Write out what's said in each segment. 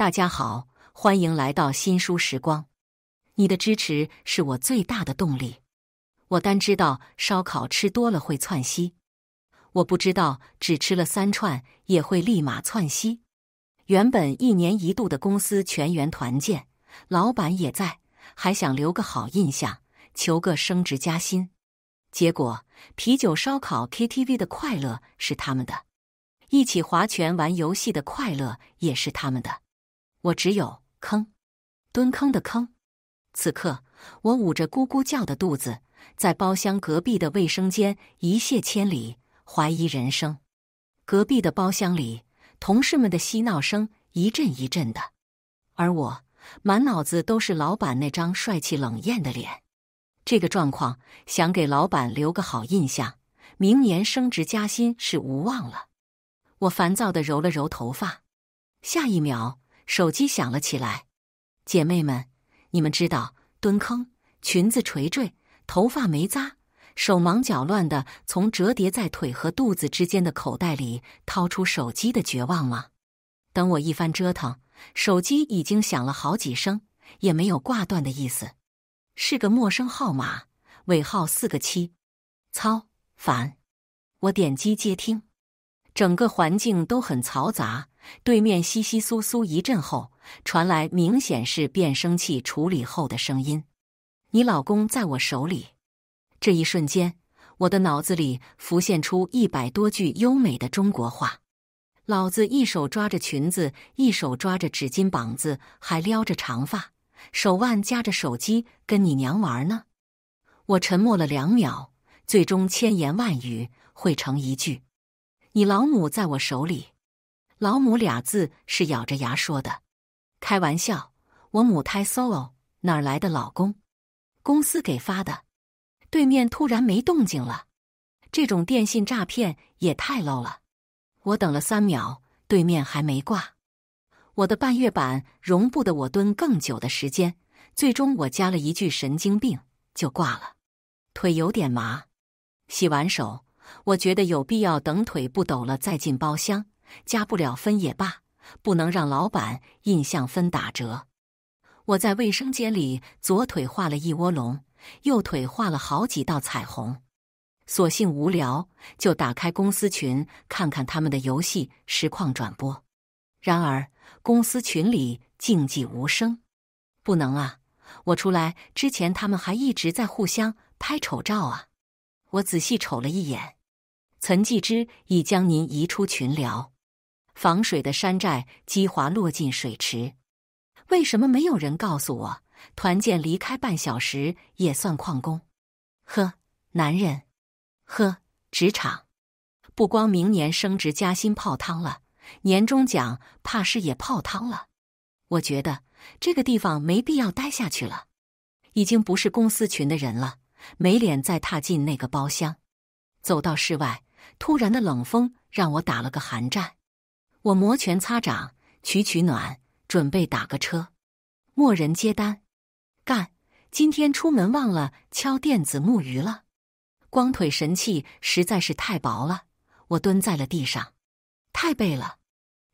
大家好，欢迎来到新书时光。你的支持是我最大的动力。我单知道烧烤吃多了会窜稀，我不知道只吃了三串也会立马窜稀。原本一年一度的公司全员团建，老板也在，还想留个好印象，求个升职加薪。结果啤酒、烧烤、KTV 的快乐是他们的，一起划拳、玩游戏的快乐也是他们的。我只有坑，蹲坑的坑。此刻，我捂着咕咕叫的肚子，在包厢隔壁的卫生间一泻千里，怀疑人生。隔壁的包厢里，同事们的嬉闹声一阵一阵的，而我满脑子都是老板那张帅气冷艳的脸。这个状况，想给老板留个好印象，明年升职加薪是无望了。我烦躁的揉了揉头发，下一秒。手机响了起来，姐妹们，你们知道蹲坑、裙子垂坠、头发没扎、手忙脚乱的从折叠在腿和肚子之间的口袋里掏出手机的绝望吗？等我一番折腾，手机已经响了好几声，也没有挂断的意思，是个陌生号码，尾号四个七，操，烦！我点击接听，整个环境都很嘈杂。对面稀稀疏疏一阵后，传来明显是变声器处理后的声音：“你老公在我手里。”这一瞬间，我的脑子里浮现出一百多句优美的中国话。老子一手抓着裙子，一手抓着纸巾，膀子还撩着长发，手腕夹着手机跟你娘玩呢。我沉默了两秒，最终千言万语汇成一句：“你老母在我手里。”老母俩字是咬着牙说的，开玩笑，我母胎 solo 哪儿来的老公？公司给发的。对面突然没动静了，这种电信诈骗也太 low 了。我等了三秒，对面还没挂。我的半月板容不得我蹲更久的时间，最终我加了一句神经病就挂了。腿有点麻，洗完手，我觉得有必要等腿不抖了再进包厢。加不了分也罢，不能让老板印象分打折。我在卫生间里左腿画了一窝龙，右腿画了好几道彩虹。索性无聊，就打开公司群看看他们的游戏实况转播。然而公司群里静寂无声。不能啊！我出来之前，他们还一直在互相拍丑照啊！我仔细瞅了一眼，岑继之已将您移出群聊。防水的山寨机滑落进水池，为什么没有人告诉我？团建离开半小时也算旷工？呵，男人，呵，职场，不光明年升职加薪泡汤了，年终奖怕是也泡汤了。我觉得这个地方没必要待下去了，已经不是公司群的人了，没脸再踏进那个包厢。走到室外，突然的冷风让我打了个寒战。我摩拳擦掌，取取暖，准备打个车。没人接单，干！今天出门忘了敲电子木鱼了。光腿神器实在是太薄了，我蹲在了地上，太背了。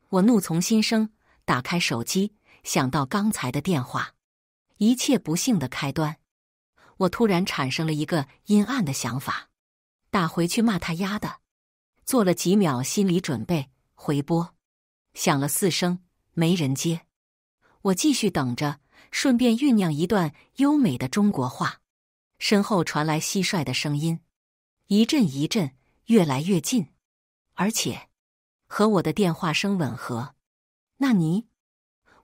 我怒从心生，打开手机，想到刚才的电话，一切不幸的开端。我突然产生了一个阴暗的想法，打回去骂他丫的。做了几秒心理准备，回拨。响了四声，没人接。我继续等着，顺便酝酿一段优美的中国话。身后传来蟋蟀的声音，一阵一阵，越来越近，而且和我的电话声吻合。纳尼！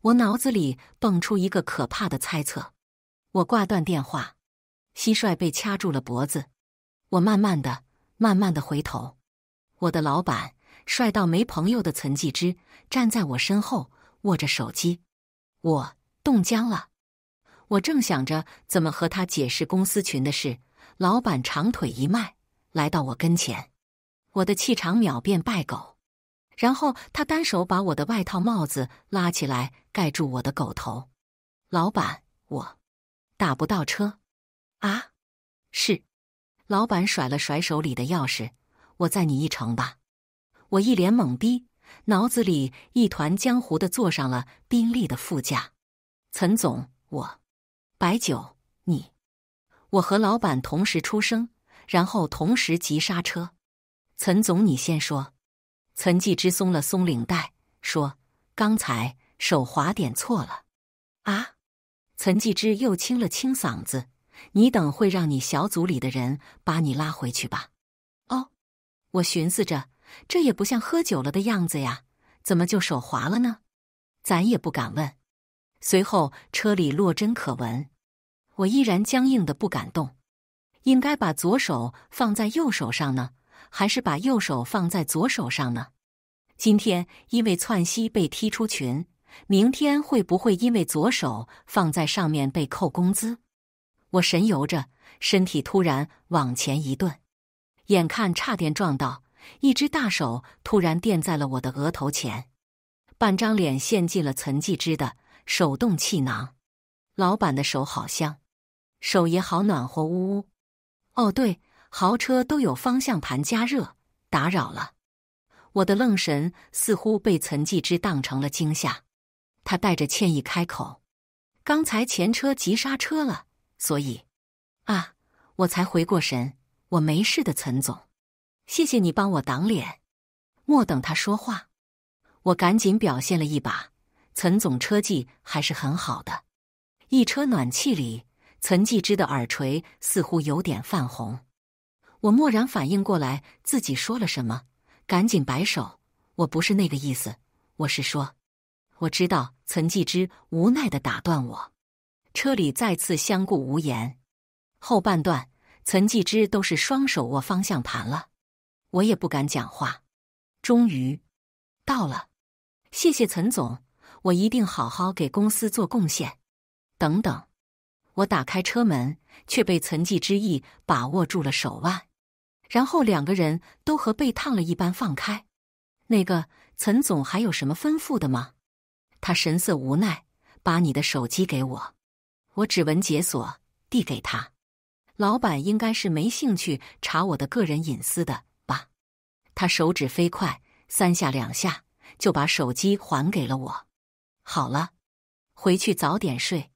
我脑子里蹦出一个可怕的猜测。我挂断电话，蟋蟀被掐住了脖子。我慢慢的、慢慢的回头，我的老板。帅到没朋友的岑继之站在我身后，握着手机。我冻僵了。我正想着怎么和他解释公司群的事，老板长腿一迈，来到我跟前。我的气场秒变败狗。然后他单手把我的外套帽子拉起来盖住我的狗头。老板，我打不到车。啊？是。老板甩了甩手里的钥匙，我载你一程吧。我一脸懵逼，脑子里一团浆糊的，坐上了宾利的副驾。陈总，我，白酒，你，我和老板同时出声，然后同时急刹车。陈总，你先说。陈继之松了松领带，说：“刚才手滑点错了。”啊！陈继之又清了清嗓子：“你等会让你小组里的人把你拉回去吧。”哦，我寻思着。这也不像喝酒了的样子呀，怎么就手滑了呢？咱也不敢问。随后车里落针可闻，我依然僵硬的不敢动。应该把左手放在右手上呢，还是把右手放在左手上呢？今天因为窜西被踢出群，明天会不会因为左手放在上面被扣工资？我神游着，身体突然往前一顿，眼看差点撞到。一只大手突然垫在了我的额头前，半张脸陷进了岑继之的手动气囊。老板的手好香，手也好暖和。呜呜。哦，对，豪车都有方向盘加热。打扰了。我的愣神似乎被岑继之当成了惊吓，他带着歉意开口：“刚才前车急刹车了，所以……啊！”我才回过神，我没事的，岑总。谢谢你帮我挡脸，莫等他说话，我赶紧表现了一把。岑总车技还是很好的，一车暖气里，岑继之的耳垂似乎有点泛红。我蓦然反应过来自己说了什么，赶紧摆手，我不是那个意思，我是说，我知道。岑继之无奈的打断我，车里再次相顾无言。后半段，岑继之都是双手握方向盘了。我也不敢讲话。终于到了，谢谢岑总，我一定好好给公司做贡献。等等，我打开车门，却被岑记之意把握住了手腕，然后两个人都和被烫了一般放开。那个岑总还有什么吩咐的吗？他神色无奈，把你的手机给我，我指纹解锁递给他。老板应该是没兴趣查我的个人隐私的。他手指飞快，三下两下就把手机还给了我。好了，回去早点睡。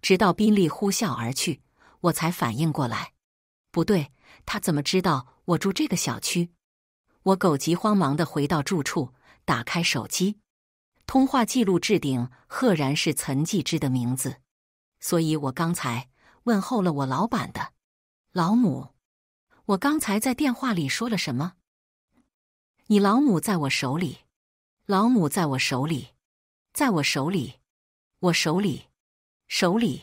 直到宾利呼啸而去，我才反应过来，不对，他怎么知道我住这个小区？我狗急慌忙的回到住处，打开手机，通话记录置顶，赫然是岑继之的名字。所以我刚才问候了我老板的老母。我刚才在电话里说了什么？你老母在我手里，老母在我手里，在我手里，我手里，手里，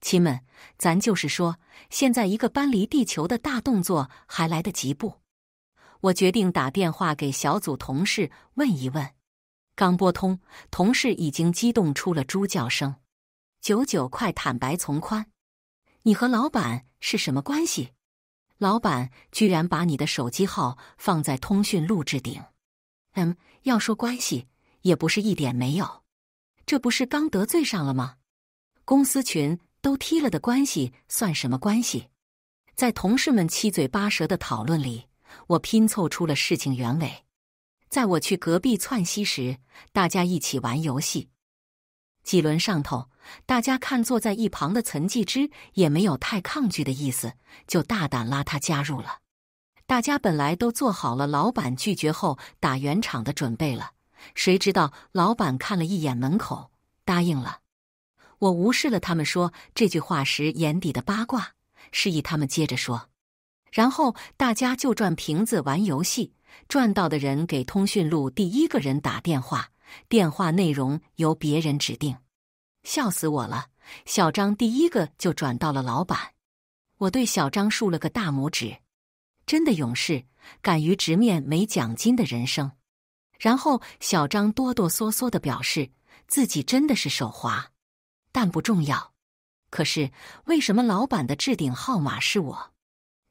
亲们，咱就是说，现在一个搬离地球的大动作还来得及不？我决定打电话给小组同事问一问。刚拨通，同事已经激动出了猪叫声。九九，快坦白从宽，你和老板是什么关系？老板居然把你的手机号放在通讯录置顶，嗯，要说关系也不是一点没有，这不是刚得罪上了吗？公司群都踢了的关系算什么关系？在同事们七嘴八舌的讨论里，我拼凑出了事情原委。在我去隔壁窜稀时，大家一起玩游戏，几轮上头。大家看坐在一旁的岑继之也没有太抗拒的意思，就大胆拉他加入了。大家本来都做好了老板拒绝后打圆场的准备了，谁知道老板看了一眼门口答应了。我无视了他们说这句话时眼底的八卦，示意他们接着说。然后大家就转瓶子玩游戏，转到的人给通讯录第一个人打电话，电话内容由别人指定。笑死我了！小张第一个就转到了老板，我对小张竖了个大拇指，真的勇士，敢于直面没奖金的人生。然后小张哆哆嗦嗦的表示自己真的是手滑，但不重要。可是为什么老板的置顶号码是我？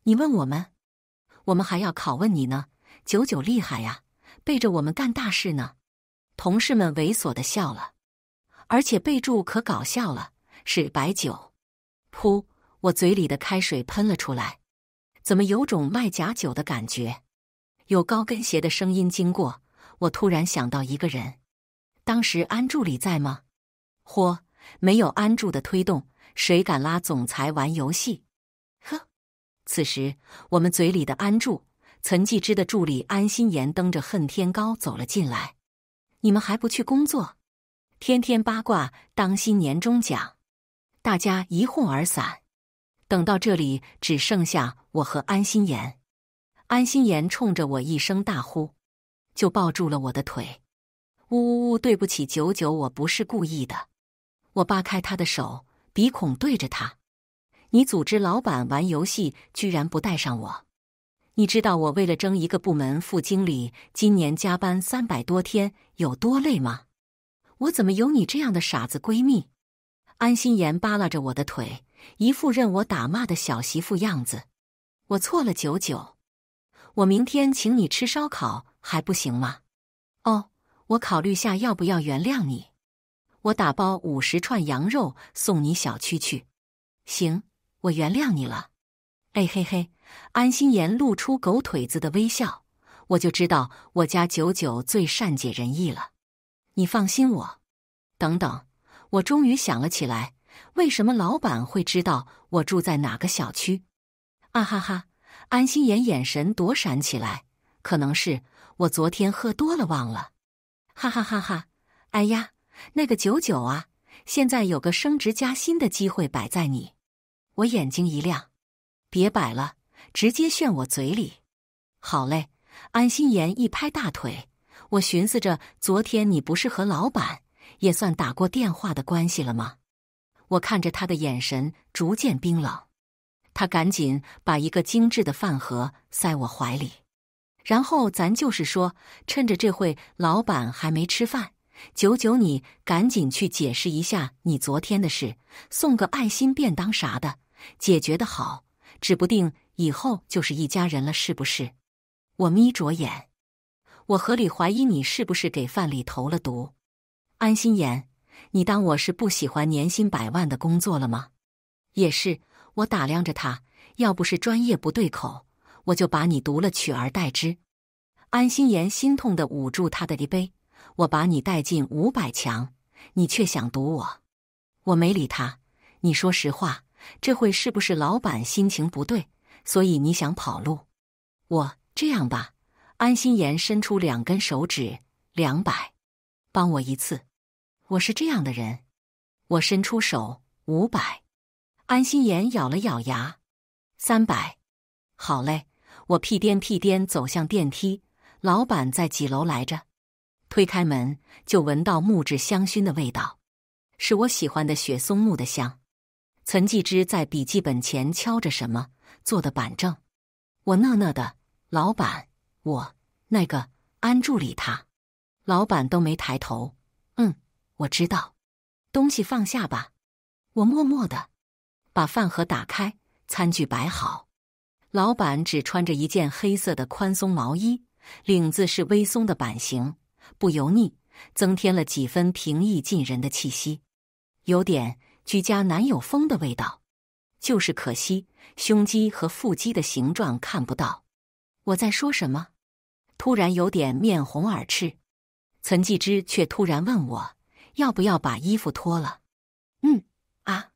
你问我们，我们还要拷问你呢？九九厉害呀，背着我们干大事呢！同事们猥琐的笑了。而且备注可搞笑了，是白酒。噗！我嘴里的开水喷了出来，怎么有种卖假酒的感觉？有高跟鞋的声音经过，我突然想到一个人。当时安助理在吗？嚯！没有安住的推动，谁敢拉总裁玩游戏？呵。此时我们嘴里的安住，岑继之的助理安心言蹬着恨天高走了进来。你们还不去工作？天天八卦，当心年终奖！大家一哄而散，等到这里只剩下我和安心妍。安心妍冲着我一声大呼，就抱住了我的腿。呜呜呜，对不起，九九，我不是故意的。我扒开他的手，鼻孔对着他：“你组织老板玩游戏，居然不带上我？你知道我为了争一个部门副经理，今年加班三百多天，有多累吗？”我怎么有你这样的傻子闺蜜？安心妍扒拉着我的腿，一副任我打骂的小媳妇样子。我错了，九九，我明天请你吃烧烤还不行吗？哦，我考虑下要不要原谅你。我打包五十串羊肉送你小区去。行，我原谅你了。哎嘿嘿，安心妍露出狗腿子的微笑。我就知道我家九九最善解人意了。你放心，我等等，我终于想了起来，为什么老板会知道我住在哪个小区？啊哈哈，安心妍眼神躲闪起来，可能是我昨天喝多了忘了。哈哈哈哈，哎呀，那个九九啊，现在有个升职加薪的机会摆在你，我眼睛一亮，别摆了，直接炫我嘴里。好嘞，安心妍一拍大腿。我寻思着，昨天你不是和老板也算打过电话的关系了吗？我看着他的眼神逐渐冰冷，他赶紧把一个精致的饭盒塞我怀里，然后咱就是说，趁着这会老板还没吃饭，九九你赶紧去解释一下你昨天的事，送个爱心便当啥的，解决的好，指不定以后就是一家人了，是不是？我眯着眼。我合理怀疑你是不是给范里投了毒，安心妍，你当我是不喜欢年薪百万的工作了吗？也是，我打量着他，要不是专业不对口，我就把你毒了取而代之。安心妍心痛的捂住他的杯，我把你带进五百强，你却想毒我。我没理他，你说实话，这会是不是老板心情不对，所以你想跑路？我这样吧。安心妍伸出两根手指，两百，帮我一次。我是这样的人。我伸出手，五百。安心妍咬了咬牙，三百。好嘞，我屁颠屁颠走向电梯。老板在几楼来着？推开门就闻到木质香薰的味道，是我喜欢的雪松木的香。岑继之在笔记本前敲着什么，坐的板正。我讷讷的，老板。我那个安助理，他老板都没抬头。嗯，我知道，东西放下吧。我默默的把饭盒打开，餐具摆好。老板只穿着一件黑色的宽松毛衣，领子是微松的版型，不油腻，增添了几分平易近人的气息，有点居家男友风的味道。就是可惜胸肌和腹肌的形状看不到。我在说什么？突然有点面红耳赤，岑继之却突然问我：“要不要把衣服脱了？”“嗯。”“啊。”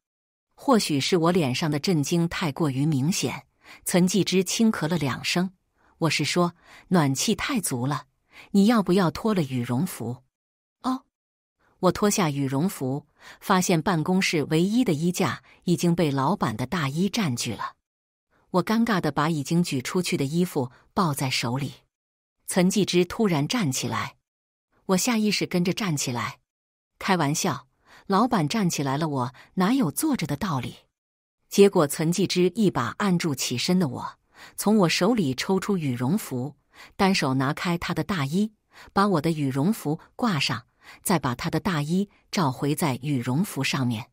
或许是我脸上的震惊太过于明显，岑继之轻咳了两声。“我是说，暖气太足了，你要不要脱了羽绒服？”“哦。”我脱下羽绒服，发现办公室唯一的衣架已经被老板的大衣占据了。我尴尬的把已经举出去的衣服抱在手里。岑继之突然站起来，我下意识跟着站起来。开玩笑，老板站起来了，我哪有坐着的道理？结果岑继之一把按住起身的我，从我手里抽出羽绒服，单手拿开他的大衣，把我的羽绒服挂上，再把他的大衣罩回在羽绒服上面。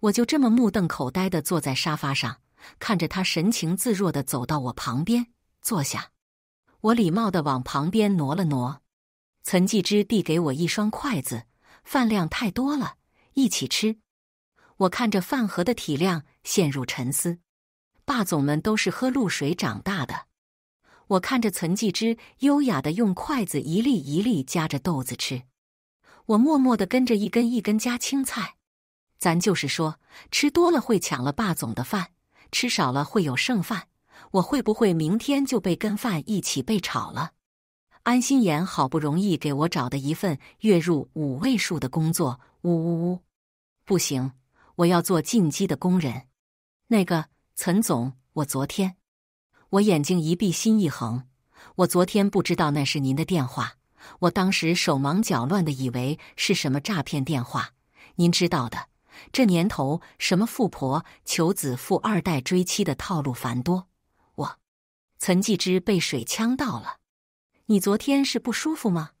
我就这么目瞪口呆的坐在沙发上，看着他神情自若的走到我旁边坐下。我礼貌的往旁边挪了挪，岑继之递给我一双筷子，饭量太多了，一起吃。我看着饭盒的体量，陷入沉思。霸总们都是喝露水长大的。我看着岑继之优雅的用筷子一粒一粒夹着豆子吃，我默默的跟着一根一根夹青菜。咱就是说，吃多了会抢了霸总的饭，吃少了会有剩饭。我会不会明天就被跟饭一起被炒了？安心妍好不容易给我找的一份月入五位数的工作，呜呜呜！不行，我要做进击的工人。那个岑总，我昨天我眼睛一闭心一横，我昨天不知道那是您的电话，我当时手忙脚乱的，以为是什么诈骗电话。您知道的，这年头什么富婆求子、富二代追妻的套路繁多。岑继之被水呛到了，你昨天是不舒服吗？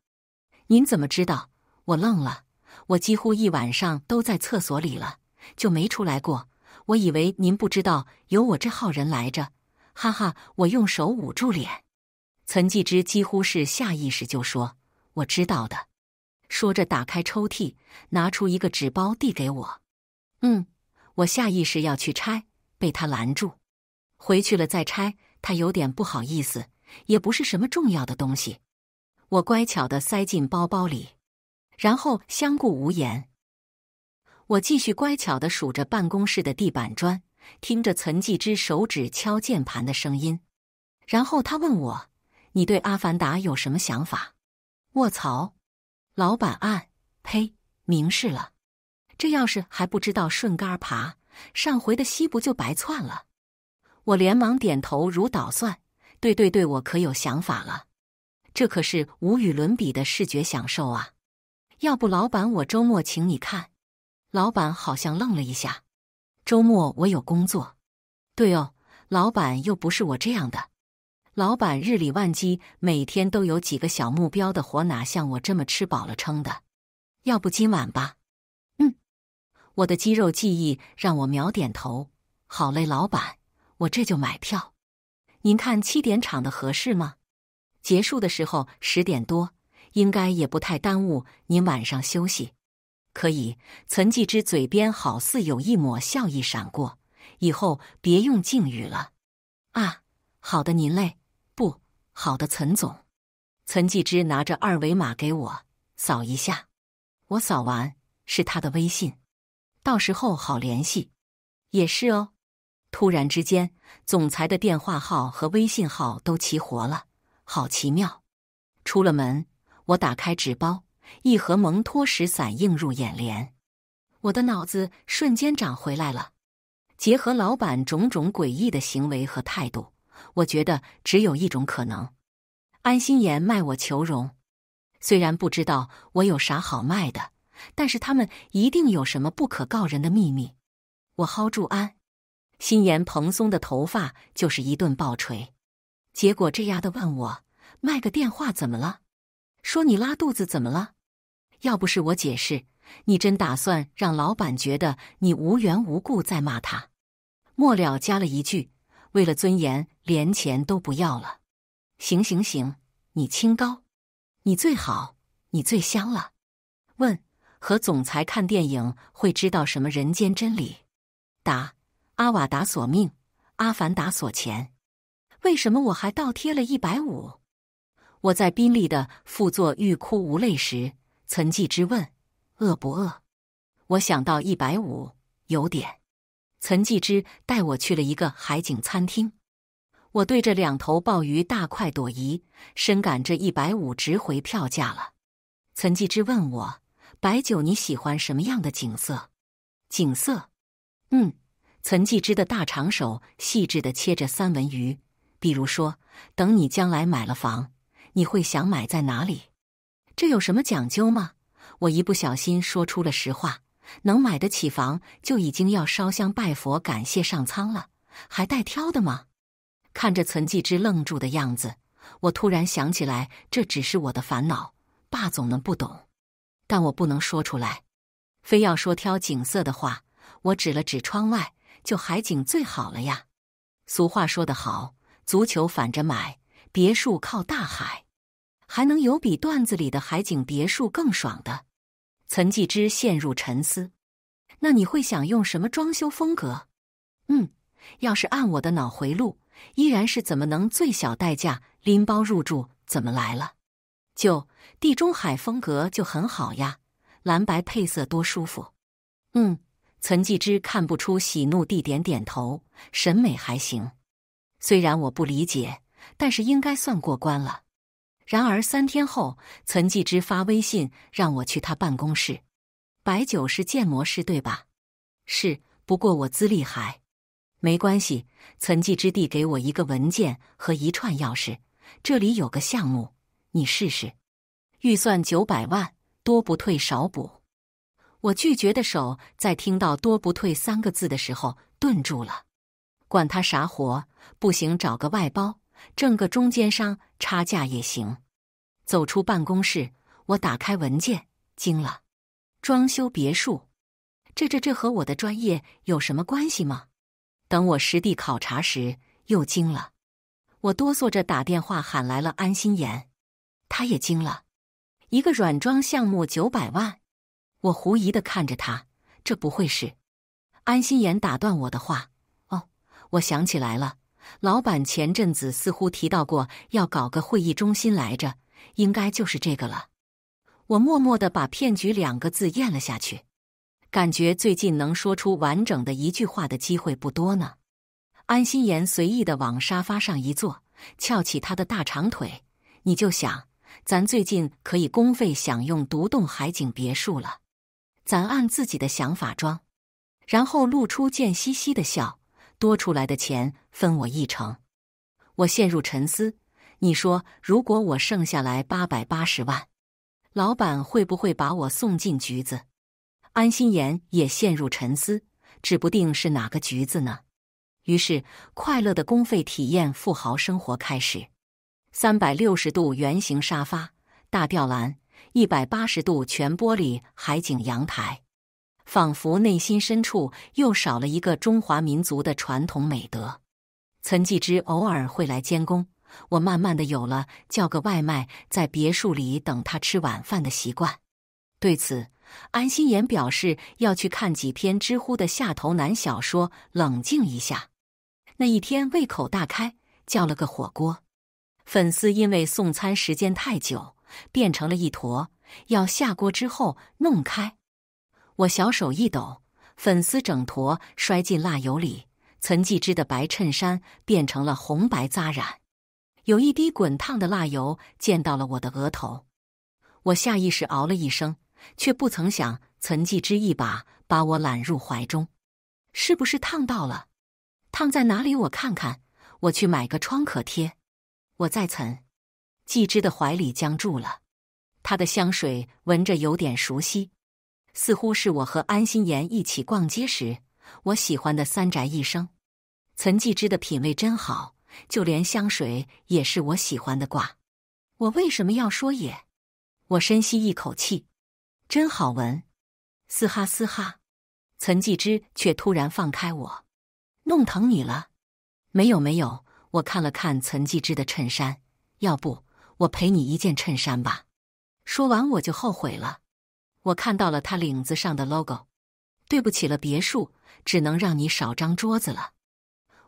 您怎么知道？我愣了，我几乎一晚上都在厕所里了，就没出来过。我以为您不知道有我这号人来着，哈哈！我用手捂住脸。岑继之几乎是下意识就说：“我知道的。”说着打开抽屉，拿出一个纸包递给我。嗯，我下意识要去拆，被他拦住，回去了再拆。他有点不好意思，也不是什么重要的东西，我乖巧的塞进包包里，然后相顾无言。我继续乖巧的数着办公室的地板砖，听着岑继之手指敲键盘的声音，然后他问我：“你对《阿凡达》有什么想法？”卧槽！老板案，呸，明示了。这要是还不知道顺杆儿爬，上回的西不就白窜了？我连忙点头如捣蒜，对对对，我可有想法了，这可是无与伦比的视觉享受啊！要不老板，我周末请你看？老板好像愣了一下，周末我有工作。对哦，老板又不是我这样的，老板日理万机，每天都有几个小目标的活，哪像我这么吃饱了撑的？要不今晚吧？嗯，我的肌肉记忆让我秒点头，好嘞，老板。我这就买票，您看七点场的合适吗？结束的时候十点多，应该也不太耽误您晚上休息。可以。岑继之嘴边好似有一抹笑意闪过。以后别用敬语了。啊，好的，您嘞。不，好的，岑总。岑继之拿着二维码给我扫一下，我扫完是他的微信，到时候好联系。也是哦。突然之间，总裁的电话号和微信号都齐活了，好奇妙！出了门，我打开纸包，一盒蒙脱石散映入眼帘，我的脑子瞬间长回来了。结合老板种种诡异的行为和态度，我觉得只有一种可能：安心妍卖我求荣。虽然不知道我有啥好卖的，但是他们一定有什么不可告人的秘密。我薅住安。心妍蓬松的头发就是一顿暴锤。结果这丫的问我卖个电话怎么了？说你拉肚子怎么了？要不是我解释，你真打算让老板觉得你无缘无故在骂他？末了加了一句：为了尊严，连钱都不要了。行行行，你清高，你最好，你最香了。问：和总裁看电影会知道什么人间真理？答。阿瓦达索命，阿凡达索钱，为什么我还倒贴了一百五？我在宾利的副座欲哭无泪时，岑记之问：“饿不饿？”我想到一百五，有点。岑记之带我去了一个海景餐厅，我对着两头鲍鱼大快朵颐，深感这一百五值回票价了。岑记之问我：“白酒你喜欢什么样的景色？”景色，嗯。岑继之的大长手细致的切着三文鱼，比如说，等你将来买了房，你会想买在哪里？这有什么讲究吗？我一不小心说出了实话，能买得起房就已经要烧香拜佛感谢上苍了，还带挑的吗？看着岑继之愣住的样子，我突然想起来，这只是我的烦恼，霸总们不懂，但我不能说出来，非要说挑景色的话，我指了指窗外。就海景最好了呀，俗话说得好，足球反着买，别墅靠大海，还能有比段子里的海景别墅更爽的？岑继之陷入沉思。那你会想用什么装修风格？嗯，要是按我的脑回路，依然是怎么能最小代价拎包入住？怎么来了？就地中海风格就很好呀，蓝白配色多舒服。嗯。岑继之看不出喜怒，地点点头，审美还行。虽然我不理解，但是应该算过关了。然而三天后，岑继之发微信让我去他办公室。白酒是建模师对吧？是，不过我资历还没关系。岑继之递给我一个文件和一串钥匙，这里有个项目，你试试。预算九百万，多不退，少补。我拒绝的手在听到“多不退”三个字的时候顿住了。管他啥活，不行找个外包，挣个中间商差价也行。走出办公室，我打开文件，惊了：装修别墅，这这这和我的专业有什么关系吗？等我实地考察时又惊了，我哆嗦着打电话喊来了安心妍，他也惊了：一个软装项目九百万。我狐疑的看着他，这不会是？安心岩打断我的话：“哦，我想起来了，老板前阵子似乎提到过要搞个会议中心来着，应该就是这个了。”我默默的把“骗局”两个字咽了下去，感觉最近能说出完整的一句话的机会不多呢。安心岩随意的往沙发上一坐，翘起他的大长腿：“你就想，咱最近可以公费享用独栋海景别墅了。”咱按自己的想法装，然后露出贱兮兮的笑。多出来的钱分我一成。我陷入沉思。你说，如果我剩下来八百八十万，老板会不会把我送进局子？安心妍也陷入沉思，指不定是哪个局子呢。于是，快乐的公费体验富豪生活开始。三百六十度圆形沙发，大吊篮。一百八十度全玻璃海景阳台，仿佛内心深处又少了一个中华民族的传统美德。岑继之偶尔会来监工，我慢慢的有了叫个外卖在别墅里等他吃晚饭的习惯。对此，安心妍表示要去看几篇知乎的下头男小说，冷静一下。那一天胃口大开，叫了个火锅。粉丝因为送餐时间太久。变成了一坨，要下锅之后弄开。我小手一抖，粉丝整坨摔进辣油里，岑继之的白衬衫变成了红白扎染。有一滴滚烫的辣油溅到了我的额头，我下意识嗷了一声，却不曾想岑继之一把把我揽入怀中。是不是烫到了？烫在哪里？我看看。我去买个创可贴。我再岑。季之的怀里僵住了，他的香水闻着有点熟悉，似乎是我和安心妍一起逛街时我喜欢的三宅一生。岑季之的品味真好，就连香水也是我喜欢的挂。我为什么要说也？我深吸一口气，真好闻。嘶哈嘶哈，岑季之却突然放开我，弄疼你了？没有没有。我看了看岑季之的衬衫，要不。我赔你一件衬衫吧。说完我就后悔了。我看到了他领子上的 logo。对不起了，别墅只能让你少张桌子了。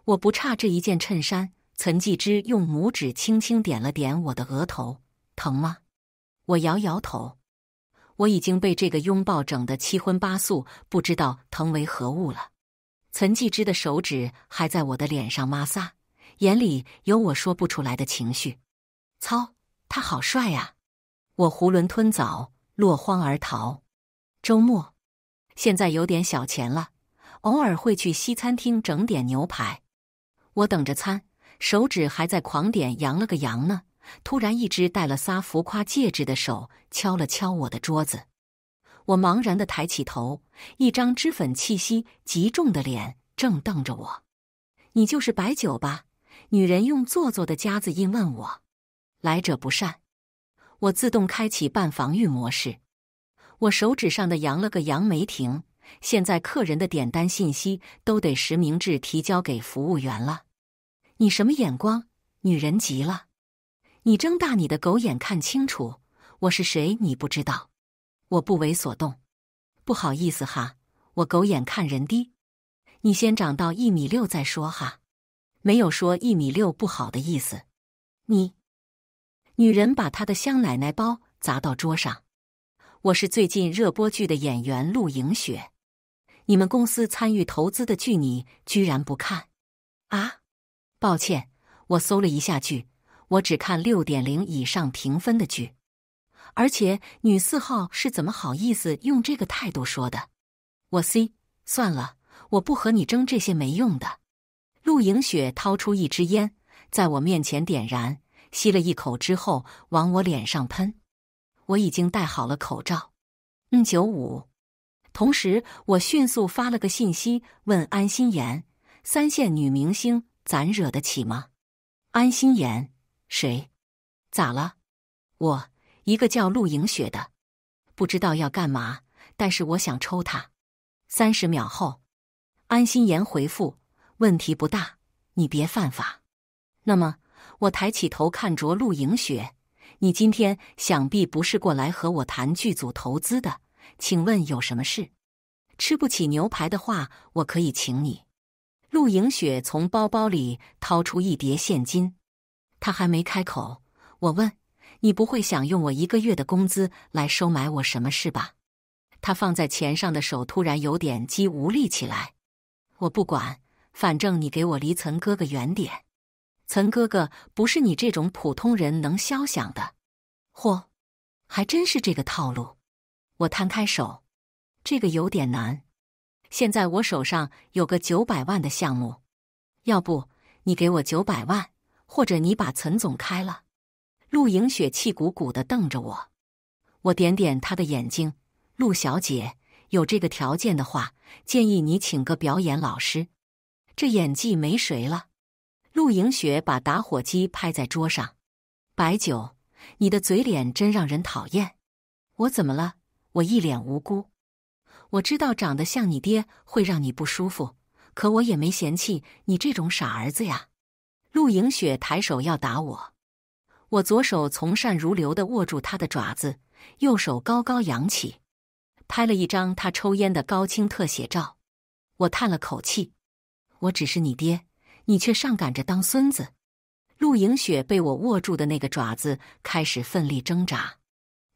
我不差这一件衬衫。岑继之用拇指轻轻点了点我的额头，疼吗？我摇摇头。我已经被这个拥抱整得七荤八素，不知道疼为何物了。岑继之的手指还在我的脸上摩挲，眼里有我说不出来的情绪。操！他好帅呀！我囫囵吞枣，落荒而逃。周末，现在有点小钱了，偶尔会去西餐厅整点牛排。我等着餐，手指还在狂点，扬了个扬呢。突然，一只戴了仨浮夸戒指的手敲了敲我的桌子。我茫然的抬起头，一张脂粉气息极重的脸正瞪着我。你就是白酒吧？女人用做作的夹子音问我。来者不善，我自动开启半防御模式。我手指上的扬了个扬梅停。现在客人的点单信息都得实名制提交给服务员了。你什么眼光？女人急了。你睁大你的狗眼看清楚，我是谁你不知道？我不为所动。不好意思哈，我狗眼看人低。你先长到一米六再说哈，没有说一米六不好的意思。你。女人把她的香奶奶包砸到桌上。我是最近热播剧的演员陆莹雪。你们公司参与投资的剧你居然不看啊？抱歉，我搜了一下剧，我只看六点零以上评分的剧。而且女四号是怎么好意思用这个态度说的？我 C 算了，我不和你争这些没用的。陆莹雪掏出一支烟，在我面前点燃。吸了一口之后，往我脸上喷。我已经戴好了口罩。嗯，九五。同时，我迅速发了个信息问安心妍：“三线女明星，咱惹得起吗？”安心妍，谁？咋了？我一个叫陆莹雪的，不知道要干嘛，但是我想抽她。三十秒后，安心妍回复：“问题不大，你别犯法。”那么。我抬起头看着陆莹雪，你今天想必不是过来和我谈剧组投资的，请问有什么事？吃不起牛排的话，我可以请你。陆莹雪从包包里掏出一叠现金，她还没开口，我问你不会想用我一个月的工资来收买我什么事吧？他放在钱上的手突然有点肌无力起来。我不管，反正你给我离岑哥哥远点。岑哥哥不是你这种普通人能消想的，嚯，还真是这个套路。我摊开手，这个有点难。现在我手上有个九百万的项目，要不你给我九百万，或者你把岑总开了。陆莹雪气鼓鼓的瞪着我，我点点她的眼睛。陆小姐有这个条件的话，建议你请个表演老师，这演技没谁了。陆莹雪把打火机拍在桌上，白酒，你的嘴脸真让人讨厌。我怎么了？我一脸无辜。我知道长得像你爹会让你不舒服，可我也没嫌弃你这种傻儿子呀。陆莹雪抬手要打我，我左手从善如流的握住他的爪子，右手高高扬起，拍了一张他抽烟的高清特写照。我叹了口气，我只是你爹。你却上赶着当孙子，陆莹雪被我握住的那个爪子开始奋力挣扎。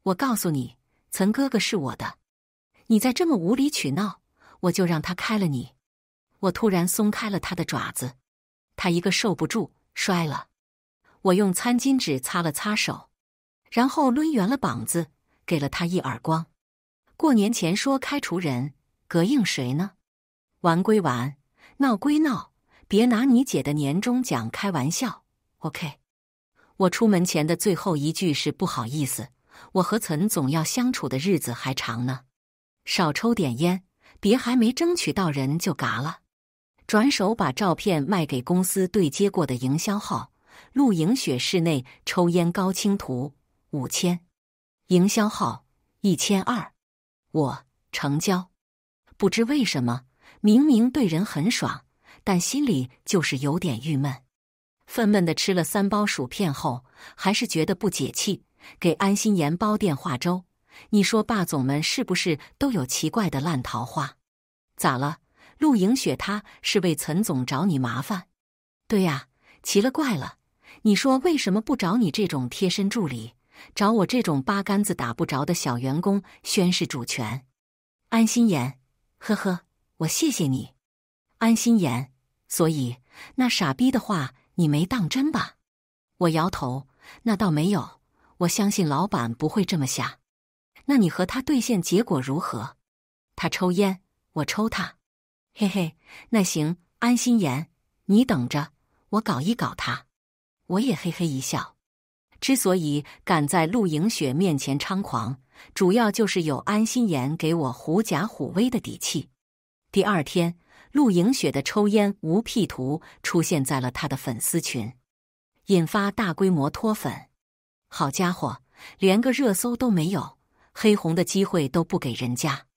我告诉你，岑哥哥是我的，你再这么无理取闹，我就让他开了你。我突然松开了他的爪子，他一个受不住摔了。我用餐巾纸擦了擦手，然后抡圆了膀子给了他一耳光。过年前说开除人，膈应谁呢？玩归玩，闹归闹。别拿你姐的年终奖开玩笑，OK。我出门前的最后一句是不好意思，我和岑总要相处的日子还长呢。少抽点烟，别还没争取到人就嘎了。转手把照片卖给公司对接过的营销号，陆营雪室内抽烟高清图五千，营销号一千二，我成交。不知为什么，明明对人很爽。但心里就是有点郁闷，愤懑的吃了三包薯片后，还是觉得不解气。给安心妍煲电话粥，你说霸总们是不是都有奇怪的烂桃花？咋了？陆莹雪她是为岑总找你麻烦？对呀，奇了怪了，你说为什么不找你这种贴身助理，找我这种八竿子打不着的小员工宣誓主权？安心妍，呵呵，我谢谢你，安心妍。所以，那傻逼的话你没当真吧？我摇头，那倒没有。我相信老板不会这么想。那你和他对线结果如何？他抽烟，我抽他。嘿嘿，那行，安心言，你等着，我搞一搞他。我也嘿嘿一笑。之所以敢在陆莹雪面前猖狂，主要就是有安心言给我狐假虎威的底气。第二天。陆莹雪的抽烟无 P 图出现在了他的粉丝群，引发大规模脱粉。好家伙，连个热搜都没有，黑红的机会都不给人家。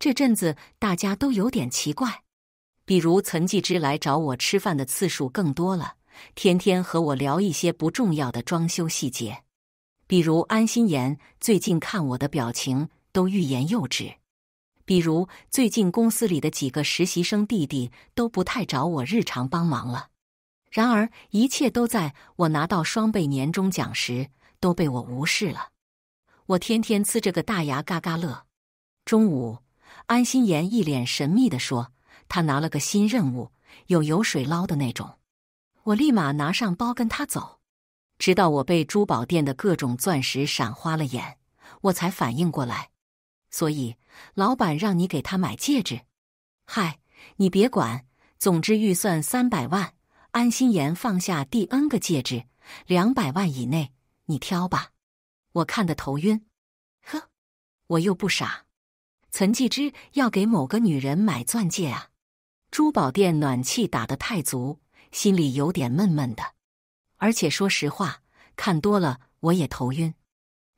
这阵子大家都有点奇怪，比如岑继之来找我吃饭的次数更多了，天天和我聊一些不重要的装修细节。比如安心妍最近看我的表情都欲言又止。比如最近公司里的几个实习生弟弟都不太找我日常帮忙了，然而一切都在我拿到双倍年终奖时都被我无视了。我天天呲着个大牙嘎嘎乐。中午，安心妍一脸神秘地说：“他拿了个新任务，有油水捞的那种。”我立马拿上包跟他走，直到我被珠宝店的各种钻石闪花了眼，我才反应过来。所以。老板让你给他买戒指，嗨，你别管。总之预算三百万，安心妍放下第 n 个戒指，两百万以内你挑吧。我看的头晕，呵，我又不傻。岑继之要给某个女人买钻戒啊！珠宝店暖气打的太足，心里有点闷闷的。而且说实话，看多了我也头晕。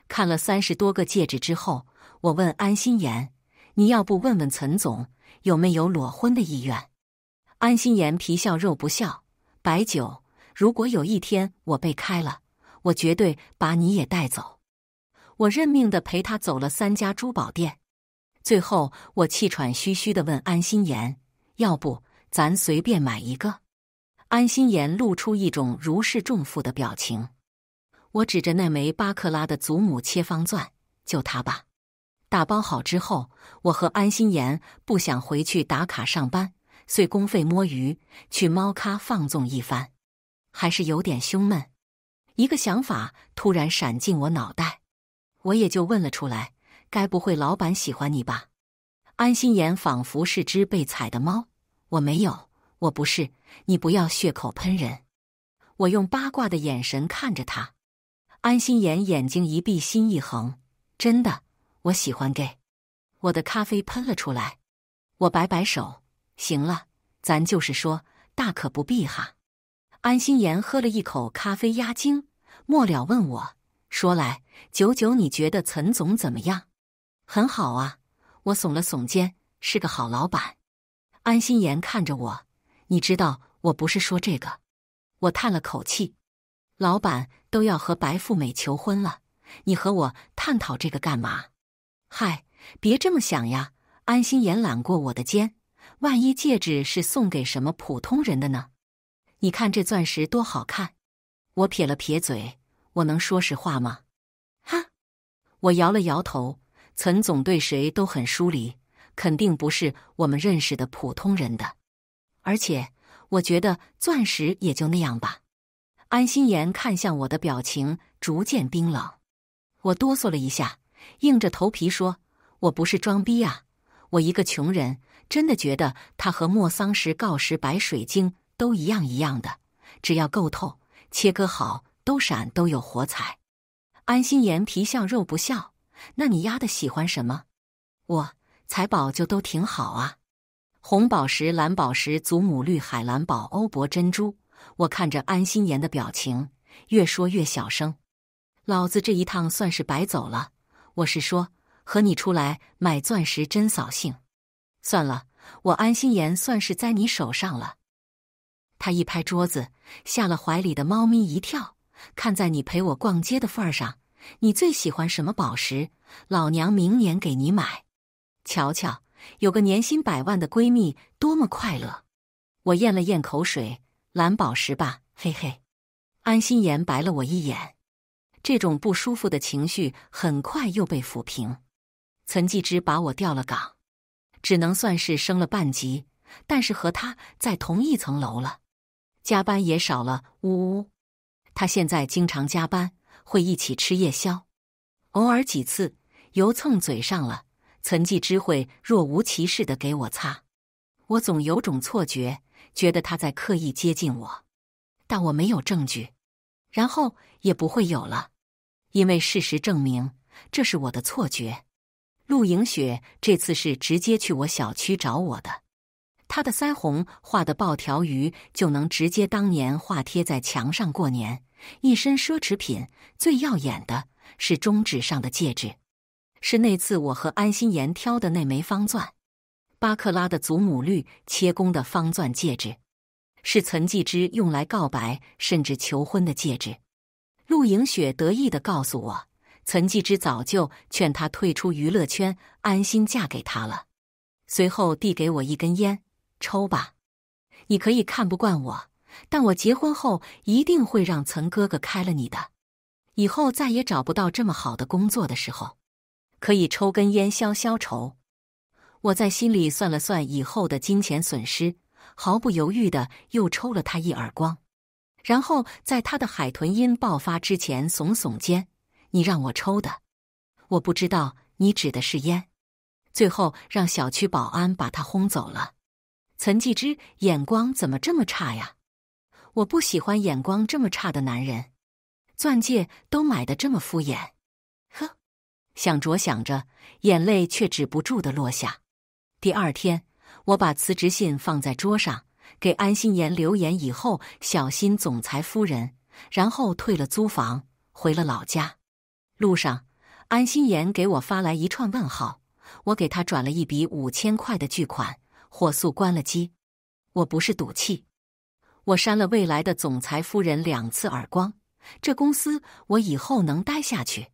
看了三十多个戒指之后。我问安心妍，你要不问问岑总有没有裸婚的意愿？”安心妍皮笑肉不笑：“白酒，如果有一天我被开了，我绝对把你也带走。”我认命的陪他走了三家珠宝店，最后我气喘吁吁的问安心妍，要不咱随便买一个？”安心妍露出一种如释重负的表情。我指着那枚八克拉的祖母切方钻：“就它吧。”打包好之后，我和安心妍不想回去打卡上班，遂公费摸鱼去猫咖放纵一番，还是有点胸闷。一个想法突然闪进我脑袋，我也就问了出来：“该不会老板喜欢你吧？”安心妍仿佛是只被踩的猫：“我没有，我不是，你不要血口喷人。”我用八卦的眼神看着他，安心妍眼睛一闭，心一横：“真的。”我喜欢给，我的咖啡喷了出来。我摆摆手，行了，咱就是说，大可不必哈。安心岩喝了一口咖啡压惊，末了问我说：“来，九九，你觉得岑总怎么样？很好啊。”我耸了耸肩，是个好老板。安心岩看着我，你知道我不是说这个。我叹了口气，老板都要和白富美求婚了，你和我探讨这个干嘛？嗨，别这么想呀！安心妍揽过我的肩，万一戒指是送给什么普通人的呢？你看这钻石多好看！我撇了撇嘴，我能说实话吗？哈！我摇了摇头。岑总对谁都很疏离，肯定不是我们认识的普通人的。而且，我觉得钻石也就那样吧。安心妍看向我的表情逐渐冰冷，我哆嗦了一下。硬着头皮说：“我不是装逼啊，我一个穷人，真的觉得它和莫桑石、锆石、白水晶都一样一样的，只要够透、切割好，都闪，都有火彩。”安心岩皮笑肉不笑：“那你丫的喜欢什么？我财宝就都挺好啊，红宝石、蓝宝石、祖母绿、海蓝宝、欧泊、珍珠。”我看着安心岩的表情，越说越小声：“老子这一趟算是白走了。”我是说，和你出来买钻石真扫兴。算了，我安心妍算是在你手上了。他一拍桌子，吓了怀里的猫咪一跳。看在你陪我逛街的份儿上，你最喜欢什么宝石？老娘明年给你买。瞧瞧，有个年薪百万的闺蜜，多么快乐！我咽了咽口水，蓝宝石吧，嘿嘿。安心妍白了我一眼。这种不舒服的情绪很快又被抚平。岑继之把我调了岗，只能算是升了半级，但是和他在同一层楼了，加班也少了。呜呜，他现在经常加班，会一起吃夜宵，偶尔几次油蹭嘴上了，岑继之会若无其事的给我擦。我总有种错觉，觉得他在刻意接近我，但我没有证据，然后也不会有了。因为事实证明，这是我的错觉。陆莹雪这次是直接去我小区找我的。她的腮红画的暴条鱼，就能直接当年画贴在墙上过年。一身奢侈品，最耀眼的是中指上的戒指，是那次我和安心妍挑的那枚方钻，八克拉的祖母绿切工的方钻戒指，是岑继之用来告白甚至求婚的戒指。陆莹雪得意地告诉我，岑继之早就劝她退出娱乐圈，安心嫁给他了。随后递给我一根烟，抽吧。你可以看不惯我，但我结婚后一定会让岑哥哥开了你的。以后再也找不到这么好的工作的时候，可以抽根烟消消愁。我在心里算了算以后的金钱损失，毫不犹豫的又抽了他一耳光。然后在他的海豚音爆发之前，耸耸肩：“你让我抽的，我不知道你指的是烟。”最后让小区保安把他轰走了。岑继之眼光怎么这么差呀？我不喜欢眼光这么差的男人，钻戒都买的这么敷衍。呵，想着想着，眼泪却止不住的落下。第二天，我把辞职信放在桌上。给安心妍留言以后，小心总裁夫人。然后退了租房，回了老家。路上，安心妍给我发来一串问号，我给他转了一笔五千块的巨款，火速关了机。我不是赌气，我扇了未来的总裁夫人两次耳光。这公司我以后能待下去？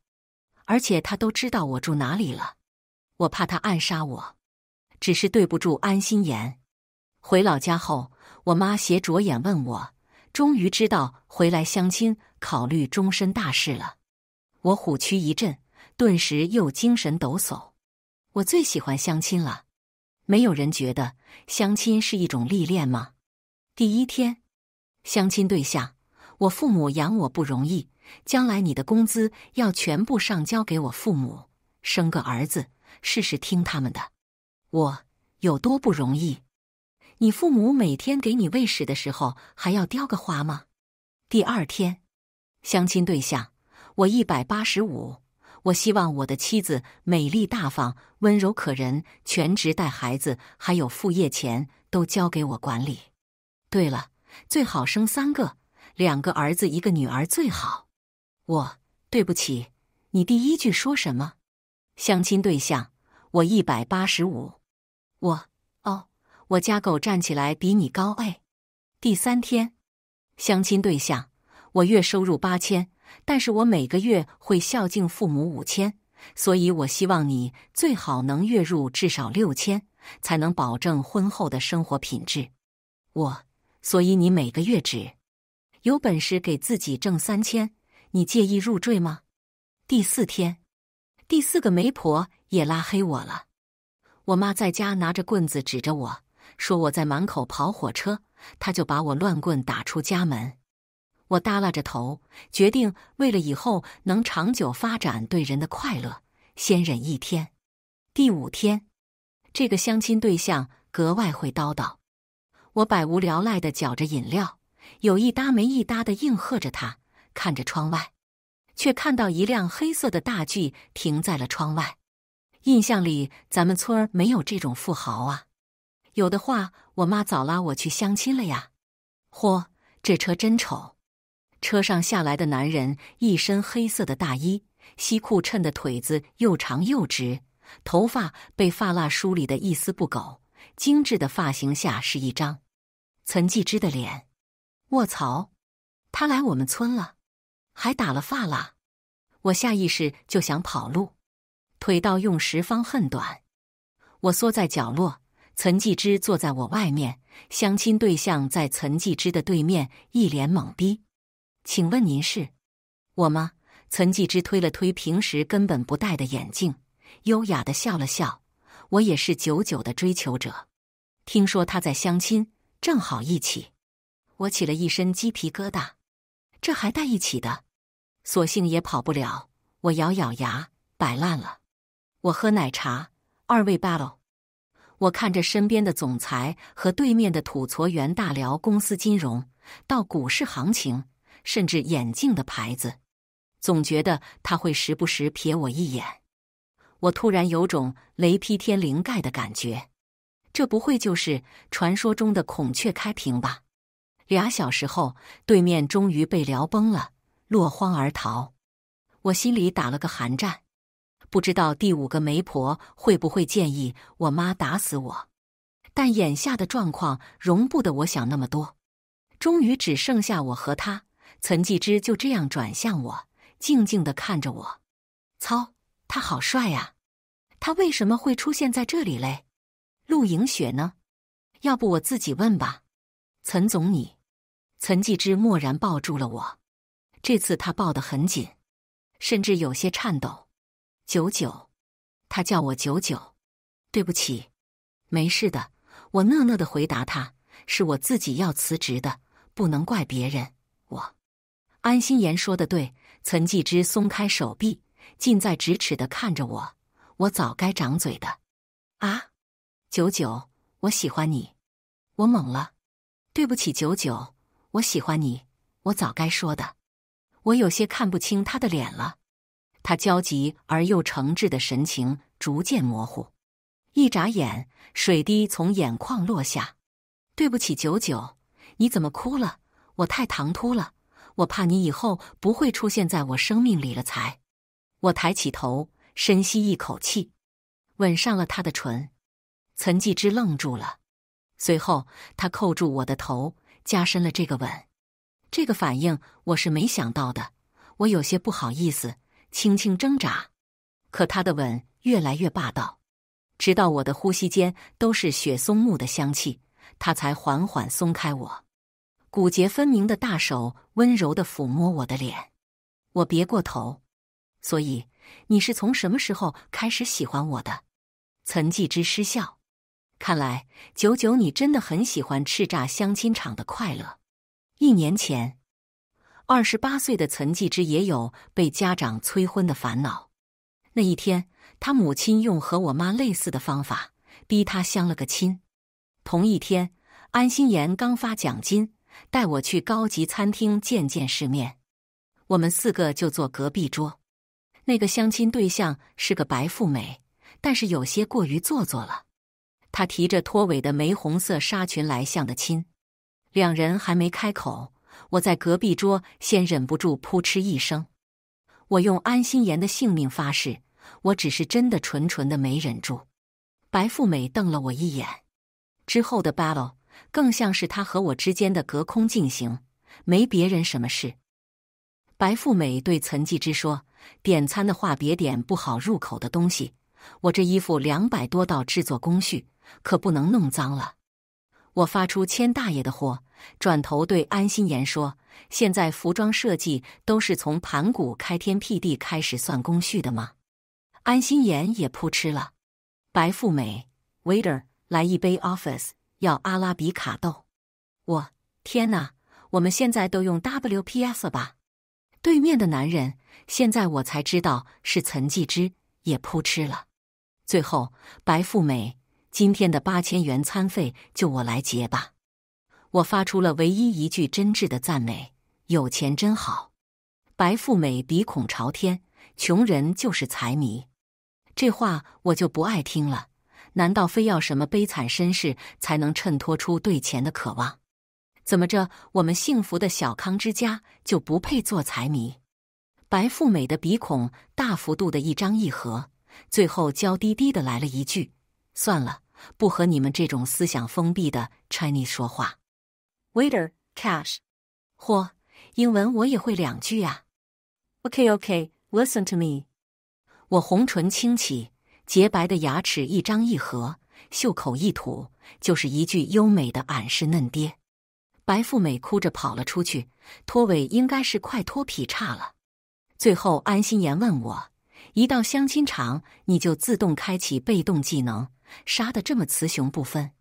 而且他都知道我住哪里了，我怕他暗杀我。只是对不住安心妍。回老家后，我妈斜着眼问我：“终于知道回来相亲，考虑终身大事了。”我虎躯一震，顿时又精神抖擞。我最喜欢相亲了。没有人觉得相亲是一种历练吗？第一天，相亲对象，我父母养我不容易，将来你的工资要全部上交给我父母，生个儿子，试试听他们的。我有多不容易？你父母每天给你喂食的时候还要叼个花吗？第二天，相亲对象，我一百八十五。我希望我的妻子美丽大方、温柔可人，全职带孩子，还有副业钱都交给我管理。对了，最好生三个，两个儿子一个女儿最好。我，对不起，你第一句说什么？相亲对象，我一百八十五。我。我家狗站起来比你高哎。第三天，相亲对象，我月收入八千，但是我每个月会孝敬父母五千，所以我希望你最好能月入至少六千，才能保证婚后的生活品质。我，所以你每个月只有本事给自己挣三千，你介意入赘吗？第四天，第四个媒婆也拉黑我了。我妈在家拿着棍子指着我。说我在满口跑火车，他就把我乱棍打出家门。我耷拉着头，决定为了以后能长久发展对人的快乐，先忍一天。第五天，这个相亲对象格外会叨叨。我百无聊赖的搅着饮料，有一搭没一搭的应和着他，看着窗外，却看到一辆黑色的大 G 停在了窗外。印象里咱们村儿没有这种富豪啊。有的话，我妈早拉我去相亲了呀。嚯，这车真丑！车上下来的男人一身黑色的大衣，西裤衬的腿子又长又直，头发被发蜡梳理的一丝不苟，精致的发型下是一张岑继之的脸。卧槽，他来我们村了，还打了发蜡！我下意识就想跑路，腿到用时方恨短。我缩在角落。岑继之坐在我外面，相亲对象在岑继之的对面，一脸懵逼。请问您是我吗？岑继之推了推平时根本不戴的眼镜，优雅的笑了笑。我也是九九的追求者，听说他在相亲，正好一起。我起了一身鸡皮疙瘩，这还带一起的，索性也跑不了。我咬咬牙，摆烂了。我喝奶茶，二位罢喽。我看着身边的总裁和对面的土矬元大聊公司金融到股市行情，甚至眼镜的牌子，总觉得他会时不时瞥我一眼。我突然有种雷劈天灵盖的感觉，这不会就是传说中的孔雀开屏吧？俩小时后，对面终于被聊崩了，落荒而逃。我心里打了个寒战。不知道第五个媒婆会不会建议我妈打死我，但眼下的状况容不得我想那么多。终于只剩下我和他，岑继之就这样转向我，静静的看着我。操，他好帅呀！他为什么会出现在这里嘞？陆莹雪呢？要不我自己问吧。岑总你，岑继之蓦然抱住了我，这次他抱得很紧，甚至有些颤抖。九九，他叫我九九，对不起，没事的。我讷讷的回答他：“是我自己要辞职的，不能怪别人。”我安心言说的对。岑继之松开手臂，近在咫尺的看着我。我早该掌嘴的。啊，九九，我喜欢你。我懵了。对不起，九九，我喜欢你。我早该说的。我有些看不清他的脸了。他焦急而又诚挚的神情逐渐模糊，一眨眼，水滴从眼眶落下。对不起，九九，你怎么哭了？我太唐突了，我怕你以后不会出现在我生命里了。才，我抬起头，深吸一口气，吻上了他的唇。岑继之愣住了，随后他扣住我的头，加深了这个吻。这个反应我是没想到的，我有些不好意思。轻轻挣扎，可他的吻越来越霸道，直到我的呼吸间都是雪松木的香气，他才缓缓松开我。骨节分明的大手温柔的抚摸我的脸，我别过头。所以你是从什么时候开始喜欢我的？岑寂之失笑，看来九九你真的很喜欢叱咤相亲场的快乐。一年前。二十八岁的岑继之也有被家长催婚的烦恼。那一天，他母亲用和我妈类似的方法逼他相了个亲。同一天，安心妍刚发奖金，带我去高级餐厅见见世面。我们四个就坐隔壁桌。那个相亲对象是个白富美，但是有些过于做作了。她提着拖尾的玫红色纱裙来相的亲，两人还没开口。我在隔壁桌先忍不住扑哧一声，我用安心妍的性命发誓，我只是真的纯纯的没忍住。白富美瞪了我一眼，之后的 battle 更像是她和我之间的隔空进行，没别人什么事。白富美对岑继之说：“点餐的话，别点不好入口的东西，我这衣服两百多道制作工序，可不能弄脏了。”我发出千大爷的火，转头对安心言说：“现在服装设计都是从盘古开天辟地开始算工序的吗？”安心言也扑哧了。白富美，waiter，来一杯 office，要阿拉比卡豆。我天哪，我们现在都用 WPS 吧。对面的男人，现在我才知道是岑继之，也扑哧了。最后，白富美。今天的八千元餐费就我来结吧。我发出了唯一一句真挚的赞美：有钱真好。白富美鼻孔朝天，穷人就是财迷。这话我就不爱听了。难道非要什么悲惨身世才能衬托出对钱的渴望？怎么着，我们幸福的小康之家就不配做财迷？白富美的鼻孔大幅度的一张一合，最后娇滴滴的来了一句。算了，不和你们这种思想封闭的 Chinese 说话。Waiter, cash。嚯，英文我也会两句啊。OK，OK，listen to me。我红唇轻启，洁白的牙齿一张一合，袖口一吐，就是一句优美的俺是嫩爹。白富美哭着跑了出去，脱尾应该是快脱皮差了。最后安心妍问我，一到相亲场你就自动开启被动技能。杀的这么雌雄不分，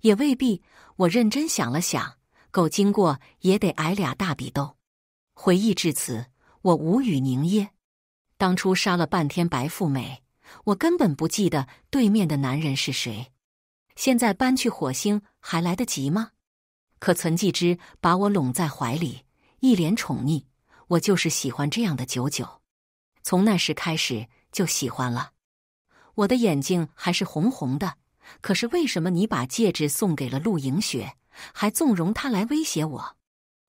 也未必。我认真想了想，狗经过也得挨俩大比斗。回忆至此，我无语凝噎。当初杀了半天白富美，我根本不记得对面的男人是谁。现在搬去火星还来得及吗？可岑继之把我拢在怀里，一脸宠溺。我就是喜欢这样的九九，从那时开始就喜欢了。我的眼睛还是红红的，可是为什么你把戒指送给了陆莹雪，还纵容他来威胁我？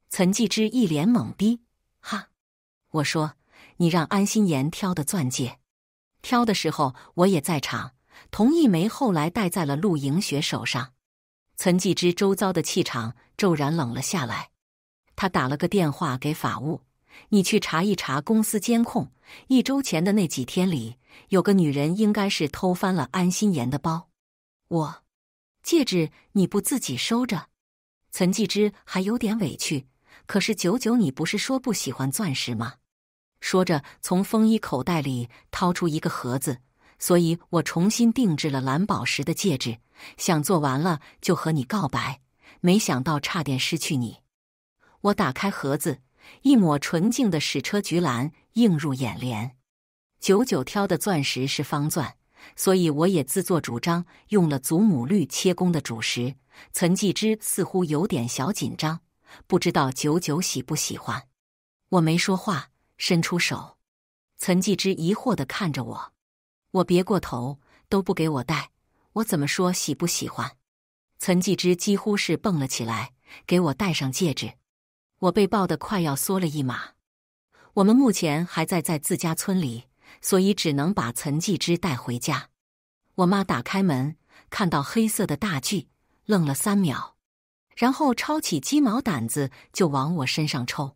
岑继之一脸懵逼。哈，我说你让安心妍挑的钻戒，挑的时候我也在场，同一枚后来戴在了陆莹雪手上。岑继之周遭的气场骤然冷了下来，他打了个电话给法务，你去查一查公司监控，一周前的那几天里。有个女人应该是偷翻了安心妍的包，我戒指你不自己收着，岑继之还有点委屈。可是九九，你不是说不喜欢钻石吗？说着，从风衣口袋里掏出一个盒子，所以我重新定制了蓝宝石的戒指，想做完了就和你告白。没想到差点失去你，我打开盒子，一抹纯净的矢车菊蓝映入眼帘。九九挑的钻石是方钻，所以我也自作主张用了祖母绿切工的主石。岑继之似乎有点小紧张，不知道九九喜不喜欢。我没说话，伸出手。岑继之疑惑的看着我，我别过头，都不给我戴，我怎么说喜不喜欢？岑继之几乎是蹦了起来，给我戴上戒指。我被抱得快要缩了一码。我们目前还在在自家村里。所以只能把岑继之带回家。我妈打开门，看到黑色的大锯，愣了三秒，然后抄起鸡毛掸子就往我身上抽：“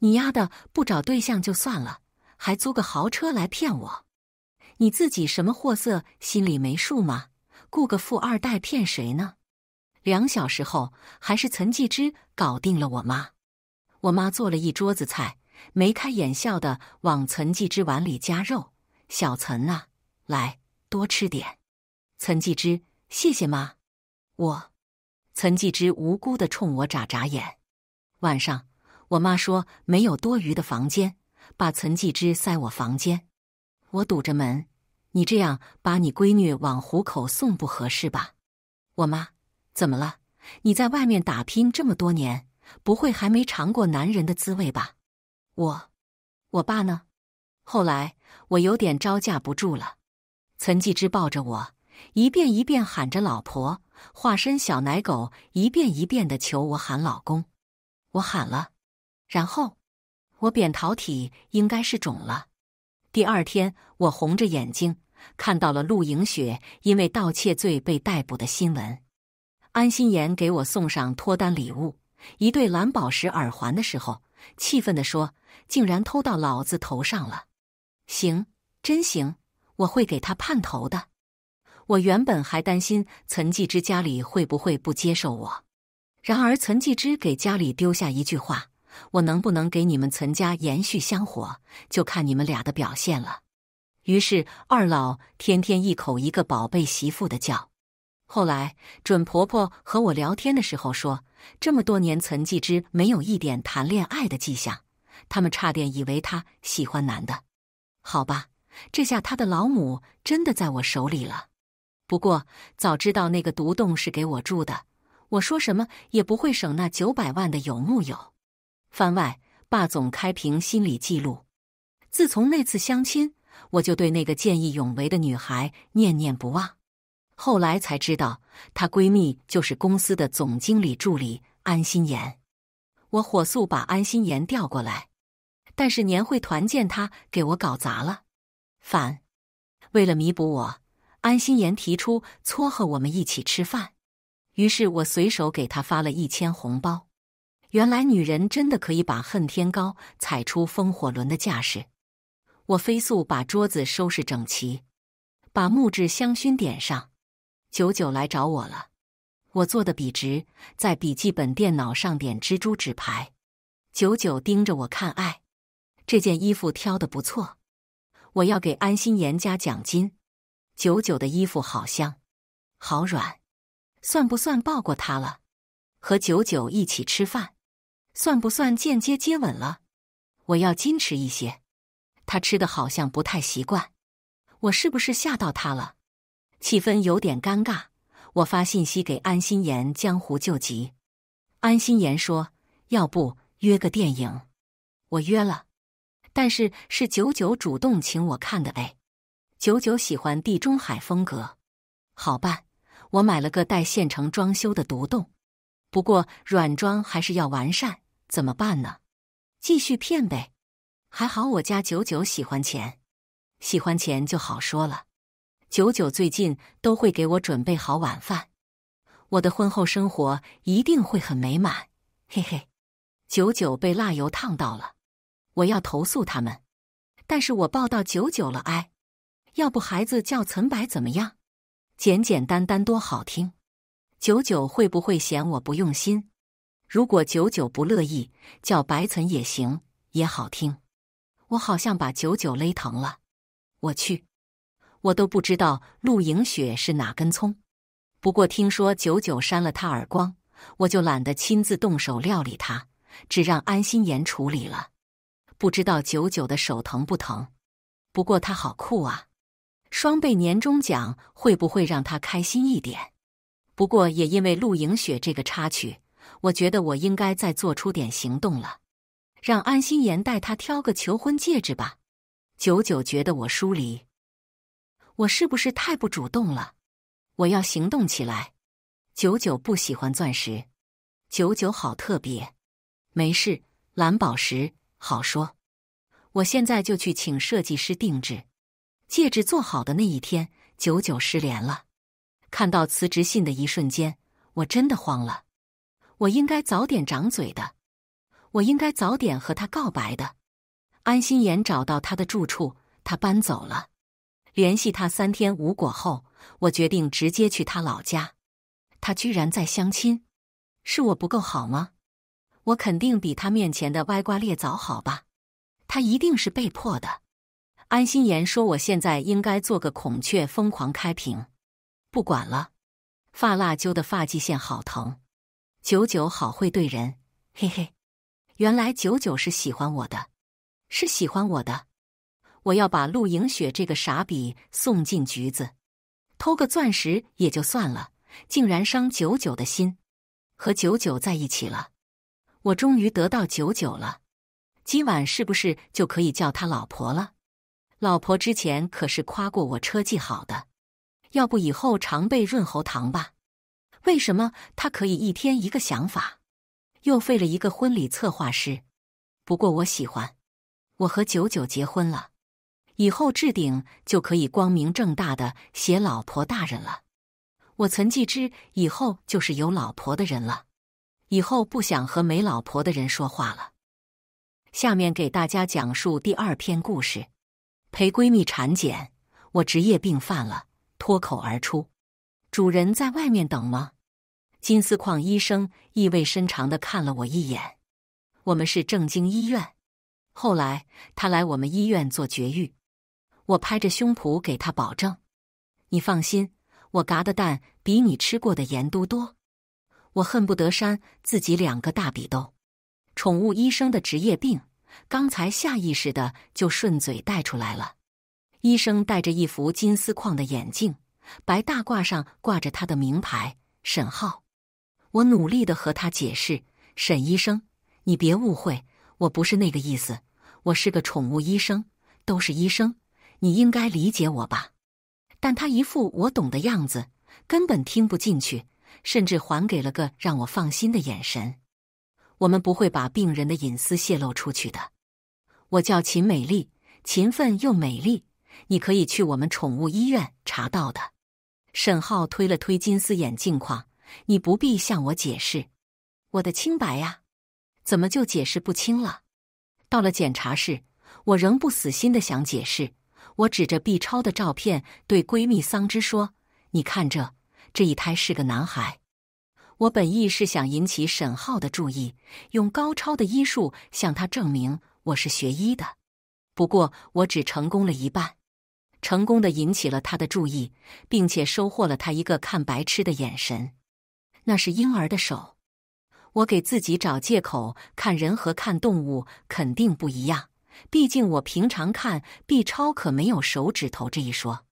你丫的不找对象就算了，还租个豪车来骗我！你自己什么货色，心里没数吗？雇个富二代骗谁呢？”两小时后，还是岑继之搞定了我妈。我妈做了一桌子菜。眉开眼笑的往岑继之碗里夹肉，小岑啊，来，多吃点。岑继之，谢谢妈。我，岑继之无辜的冲我眨眨眼。晚上，我妈说没有多余的房间，把岑继之塞我房间。我堵着门，你这样把你闺女往虎口送不合适吧？我妈，怎么了？你在外面打拼这么多年，不会还没尝过男人的滋味吧？我，我爸呢？后来我有点招架不住了。岑继之抱着我，一遍一遍喊着“老婆”，化身小奶狗，一遍一遍的求我喊老公。我喊了，然后我扁桃体应该是肿了。第二天，我红着眼睛看到了陆莹雪因为盗窃罪被逮捕的新闻。安心妍给我送上脱单礼物——一对蓝宝石耳环的时候，气愤的说。竟然偷到老子头上了！行，真行！我会给他盼头的。我原本还担心岑继之家里会不会不接受我，然而岑继之给家里丢下一句话：“我能不能给你们岑家延续香火，就看你们俩的表现了。”于是二老天天一口一个“宝贝媳妇”的叫。后来准婆婆和我聊天的时候说：“这么多年，岑继之没有一点谈恋爱的迹象。”他们差点以为他喜欢男的，好吧，这下他的老母真的在我手里了。不过早知道那个独栋是给我住的，我说什么也不会省那九百万的，有木有？番外：霸总开屏心理记录。自从那次相亲，我就对那个见义勇为的女孩念念不忘。后来才知道，她闺蜜就是公司的总经理助理安心妍。我火速把安心岩调过来，但是年会团建他给我搞砸了，反为了弥补我，安心岩提出撮合我们一起吃饭，于是我随手给他发了一千红包。原来女人真的可以把恨天高踩出风火轮的架势。我飞速把桌子收拾整齐，把木质香薰点上，九九来找我了。我坐的笔直，在笔记本电脑上点蜘蛛纸牌，久久盯着我看。哎，这件衣服挑的不错，我要给安心妍加奖金。久久的衣服好香，好软，算不算抱过他了？和九九一起吃饭，算不算间接接吻了？我要矜持一些。他吃的好像不太习惯，我是不是吓到他了？气氛有点尴尬。我发信息给安心妍，江湖救急。安心妍说：“要不约个电影？”我约了，但是是九九主动请我看的诶。九九喜欢地中海风格，好办。我买了个带现成装修的独栋，不过软装还是要完善，怎么办呢？继续骗呗。还好我家九九喜欢钱，喜欢钱就好说了。九九最近都会给我准备好晚饭，我的婚后生活一定会很美满，嘿嘿。九九被辣油烫到了，我要投诉他们，但是我抱到九九了，哎，要不孩子叫岑白怎么样？简简单单多好听。九九会不会嫌我不用心？如果九九不乐意，叫白岑也行，也好听。我好像把九九勒疼了，我去。我都不知道陆莹雪是哪根葱，不过听说九九扇了他耳光，我就懒得亲自动手料理他，只让安心妍处理了。不知道九九的手疼不疼？不过他好酷啊！双倍年终奖会不会让他开心一点？不过也因为陆莹雪这个插曲，我觉得我应该再做出点行动了，让安心妍带他挑个求婚戒指吧。九九觉得我疏离。我是不是太不主动了？我要行动起来。九九不喜欢钻石，九九好特别。没事，蓝宝石好说。我现在就去请设计师定制戒指。做好的那一天，九九失联了。看到辞职信的一瞬间，我真的慌了。我应该早点张嘴的，我应该早点和他告白的。安心妍找到他的住处，他搬走了。联系他三天无果后，我决定直接去他老家。他居然在相亲，是我不够好吗？我肯定比他面前的歪瓜裂枣好吧？他一定是被迫的。安心妍说：“我现在应该做个孔雀，疯狂开屏。”不管了，发蜡揪的发际线好疼。九九好会对人，嘿嘿，原来九九是喜欢我的，是喜欢我的。我要把陆莹雪这个傻逼送进局子，偷个钻石也就算了，竟然伤九九的心，和九九在一起了，我终于得到九九了，今晚是不是就可以叫他老婆了？老婆之前可是夸过我车技好的，要不以后常备润喉糖吧。为什么他可以一天一个想法？又费了一个婚礼策划师，不过我喜欢，我和九九结婚了。以后置顶就可以光明正大的写老婆大人了。我岑继之以后就是有老婆的人了。以后不想和没老婆的人说话了。下面给大家讲述第二篇故事：陪闺蜜产检，我职业病犯了，脱口而出：“主人在外面等吗？”金丝矿医生意味深长的看了我一眼：“我们是正经医院。”后来他来我们医院做绝育。我拍着胸脯给他保证，你放心，我嘎的蛋比你吃过的盐都多。我恨不得扇自己两个大比兜。宠物医生的职业病，刚才下意识的就顺嘴带出来了。医生戴着一副金丝框的眼镜，白大褂上挂着他的名牌“沈浩”。我努力的和他解释：“沈医生，你别误会，我不是那个意思。我是个宠物医生，都是医生。”你应该理解我吧，但他一副我懂的样子，根本听不进去，甚至还给了个让我放心的眼神。我们不会把病人的隐私泄露出去的。我叫秦美丽，勤奋又美丽，你可以去我们宠物医院查到的。沈浩推了推金丝眼镜框，你不必向我解释，我的清白呀，怎么就解释不清了？到了检查室，我仍不死心的想解释。我指着 B 超的照片对闺蜜桑枝说：“你看这，这一胎是个男孩。”我本意是想引起沈浩的注意，用高超的医术向他证明我是学医的。不过我只成功了一半，成功的引起了他的注意，并且收获了他一个看白痴的眼神。那是婴儿的手，我给自己找借口：看人和看动物肯定不一样。毕竟我平常看 B 超可没有手指头这一说。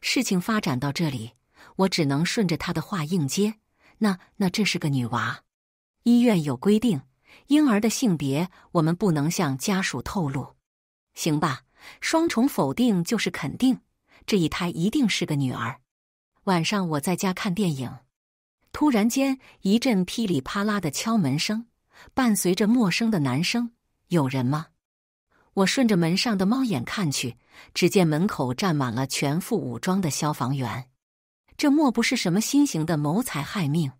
事情发展到这里，我只能顺着他的话应接。那那这是个女娃。医院有规定，婴儿的性别我们不能向家属透露。行吧，双重否定就是肯定，这一胎一定是个女儿。晚上我在家看电影，突然间一阵噼里啪啦的敲门声，伴随着陌生的男声：“有人吗？”我顺着门上的猫眼看去，只见门口站满了全副武装的消防员。这莫不是什么新型的谋财害命？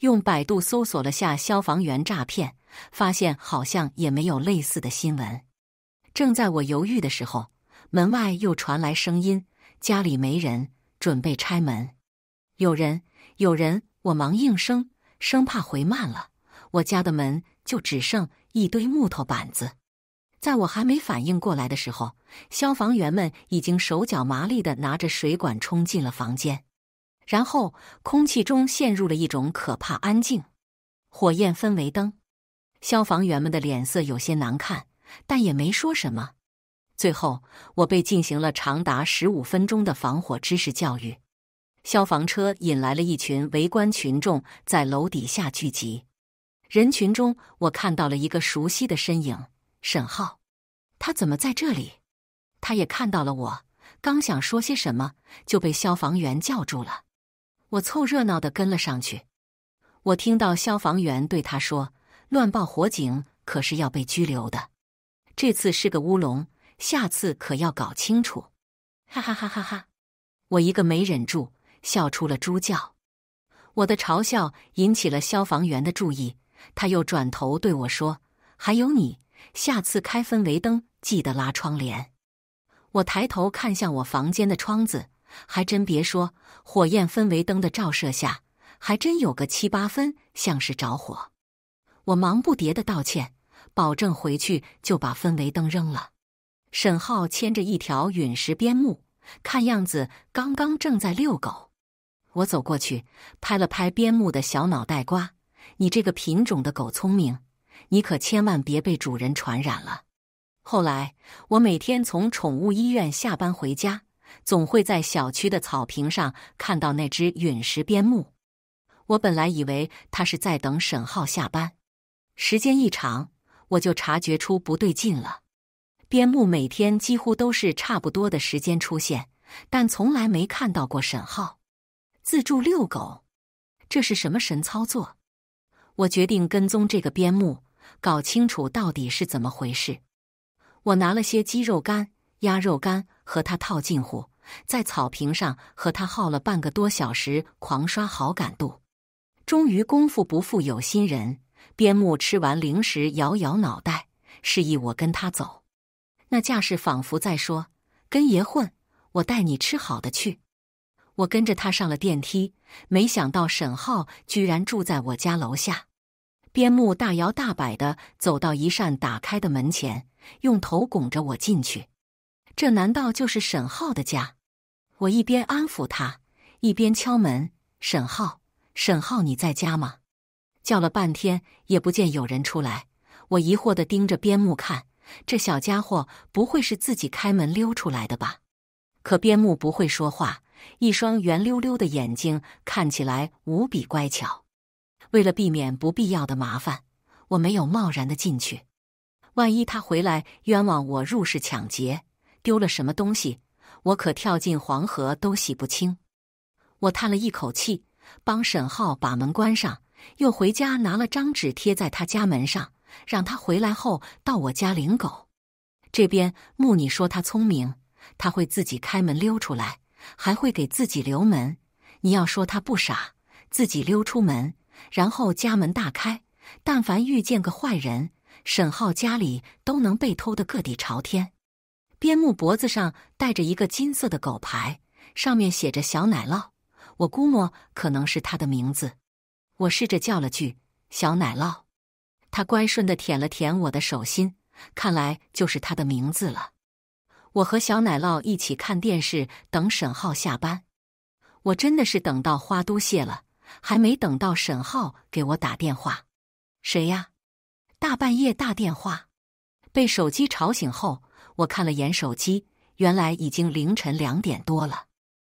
用百度搜索了下“消防员诈骗”，发现好像也没有类似的新闻。正在我犹豫的时候，门外又传来声音：“家里没人，准备拆门。”有人，有人！我忙应声，生怕回慢了，我家的门就只剩一堆木头板子。在我还没反应过来的时候，消防员们已经手脚麻利的拿着水管冲进了房间，然后空气中陷入了一种可怕安静。火焰氛围灯，消防员们的脸色有些难看，但也没说什么。最后，我被进行了长达十五分钟的防火知识教育。消防车引来了一群围观群众在楼底下聚集，人群中我看到了一个熟悉的身影。沈浩，他怎么在这里？他也看到了我，刚想说些什么，就被消防员叫住了。我凑热闹的跟了上去。我听到消防员对他说：“乱报火警可是要被拘留的。”这次是个乌龙，下次可要搞清楚。哈哈哈哈哈！我一个没忍住，笑出了猪叫。我的嘲笑引起了消防员的注意，他又转头对我说：“还有你。”下次开氛围灯，记得拉窗帘。我抬头看向我房间的窗子，还真别说，火焰氛围灯的照射下，还真有个七八分像是着火。我忙不迭的道歉，保证回去就把氛围灯扔了。沈浩牵着一条陨石边牧，看样子刚刚正在遛狗。我走过去，拍了拍边牧的小脑袋瓜：“你这个品种的狗聪明。”你可千万别被主人传染了。后来，我每天从宠物医院下班回家，总会在小区的草坪上看到那只陨石边牧。我本来以为它是在等沈浩下班，时间一长，我就察觉出不对劲了。边牧每天几乎都是差不多的时间出现，但从来没看到过沈浩自助遛狗，这是什么神操作？我决定跟踪这个边牧。搞清楚到底是怎么回事。我拿了些鸡肉干、鸭肉干和他套近乎，在草坪上和他耗了半个多小时，狂刷好感度。终于功夫不负有心人，边牧吃完零食，摇摇脑袋，示意我跟他走。那架势仿佛在说：“跟爷混，我带你吃好的去。”我跟着他上了电梯，没想到沈浩居然住在我家楼下。边牧大摇大摆的走到一扇打开的门前，用头拱着我进去。这难道就是沈浩的家？我一边安抚他，一边敲门：“沈浩，沈浩，你在家吗？”叫了半天也不见有人出来，我疑惑的盯着边牧看，这小家伙不会是自己开门溜出来的吧？可边牧不会说话，一双圆溜溜的眼睛看起来无比乖巧。为了避免不必要的麻烦，我没有贸然的进去。万一他回来冤枉我入室抢劫，丢了什么东西，我可跳进黄河都洗不清。我叹了一口气，帮沈浩把门关上，又回家拿了张纸贴在他家门上，让他回来后到我家领狗。这边木，你说他聪明，他会自己开门溜出来，还会给自己留门。你要说他不傻，自己溜出门。然后家门大开，但凡遇见个坏人，沈浩家里都能被偷得个底朝天。边牧脖子上戴着一个金色的狗牌，上面写着“小奶酪”，我估摸可能是他的名字。我试着叫了句“小奶酪”，他乖顺的舔了舔我的手心，看来就是他的名字了。我和小奶酪一起看电视，等沈浩下班。我真的是等到花都谢了。还没等到沈浩给我打电话，谁呀？大半夜打电话，被手机吵醒后，我看了眼手机，原来已经凌晨两点多了。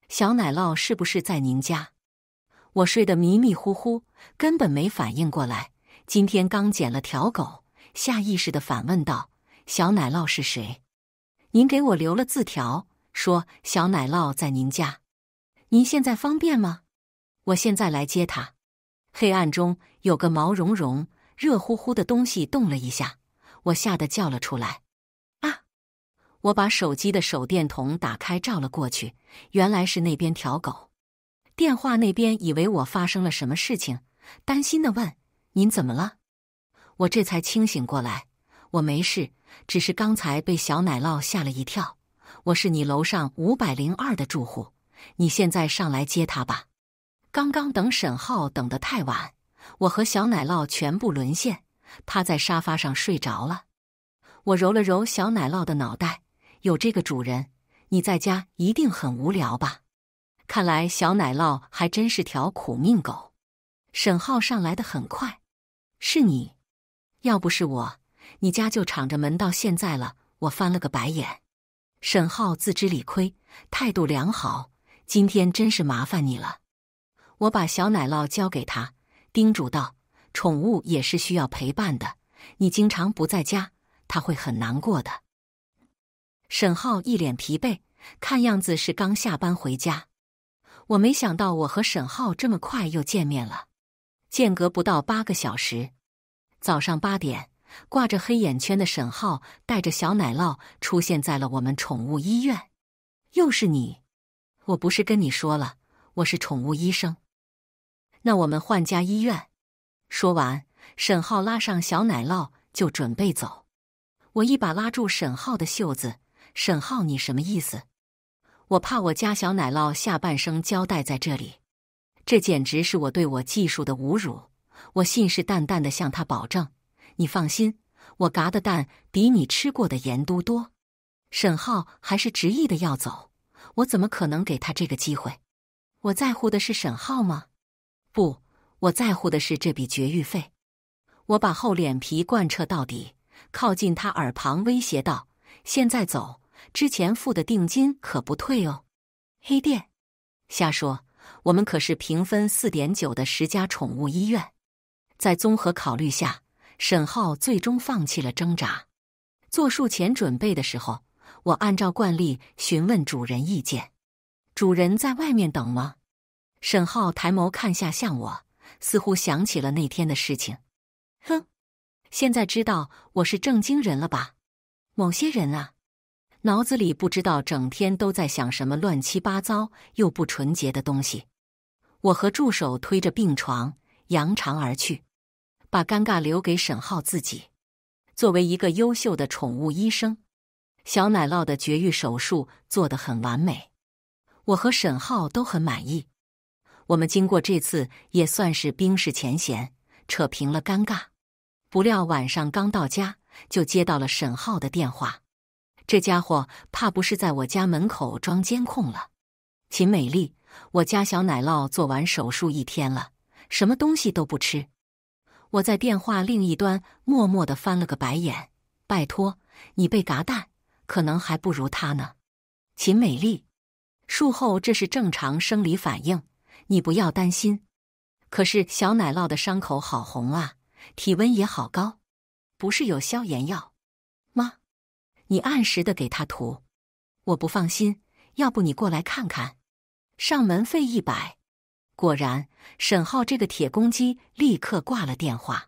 小奶酪是不是在您家？我睡得迷迷糊糊，根本没反应过来。今天刚捡了条狗，下意识的反问道：“小奶酪是谁？”您给我留了字条，说小奶酪在您家。您现在方便吗？我现在来接他。黑暗中有个毛茸茸、热乎乎的东西动了一下，我吓得叫了出来：“啊！”我把手机的手电筒打开照了过去，原来是那边条狗。电话那边以为我发生了什么事情，担心的问：“您怎么了？”我这才清醒过来，我没事，只是刚才被小奶酪吓了一跳。我是你楼上五百零二的住户，你现在上来接他吧。刚刚等沈浩等得太晚，我和小奶酪全部沦陷，趴在沙发上睡着了。我揉了揉小奶酪的脑袋，有这个主人，你在家一定很无聊吧？看来小奶酪还真是条苦命狗。沈浩上来的很快，是你？要不是我，你家就敞着门到现在了。我翻了个白眼。沈浩自知理亏，态度良好。今天真是麻烦你了。我把小奶酪交给他，叮嘱道：“宠物也是需要陪伴的，你经常不在家，他会很难过的。”沈浩一脸疲惫，看样子是刚下班回家。我没想到我和沈浩这么快又见面了，间隔不到八个小时。早上八点，挂着黑眼圈的沈浩带着小奶酪出现在了我们宠物医院。又是你，我不是跟你说了，我是宠物医生。那我们换家医院。说完，沈浩拉上小奶酪就准备走。我一把拉住沈浩的袖子：“沈浩，你什么意思？我怕我家小奶酪下半生交代在这里，这简直是我对我技术的侮辱！我信誓旦旦的向他保证，你放心，我嘎的蛋比你吃过的盐都多。”沈浩还是执意的要走，我怎么可能给他这个机会？我在乎的是沈浩吗？不，我在乎的是这笔绝育费。我把厚脸皮贯彻到底，靠近他耳旁威胁道：“现在走，之前付的定金可不退哦。”黑店，瞎说！我们可是评分四点九的十佳宠物医院，在综合考虑下，沈浩最终放弃了挣扎。做术前准备的时候，我按照惯例询问主人意见：“主人在外面等吗？”沈浩抬眸看下，像我，似乎想起了那天的事情。哼，现在知道我是正经人了吧？某些人啊，脑子里不知道整天都在想什么乱七八糟又不纯洁的东西。我和助手推着病床扬长而去，把尴尬留给沈浩自己。作为一个优秀的宠物医生，小奶酪的绝育手术做得很完美，我和沈浩都很满意。我们经过这次也算是冰释前嫌，扯平了尴尬。不料晚上刚到家，就接到了沈浩的电话。这家伙怕不是在我家门口装监控了？秦美丽，我家小奶酪做完手术一天了，什么东西都不吃。我在电话另一端默默的翻了个白眼。拜托，你被嘎蛋，可能还不如他呢。秦美丽，术后这是正常生理反应。你不要担心，可是小奶酪的伤口好红啊，体温也好高，不是有消炎药吗？你按时的给他涂，我不放心。要不你过来看看，上门费一百。果然，沈浩这个铁公鸡立刻挂了电话。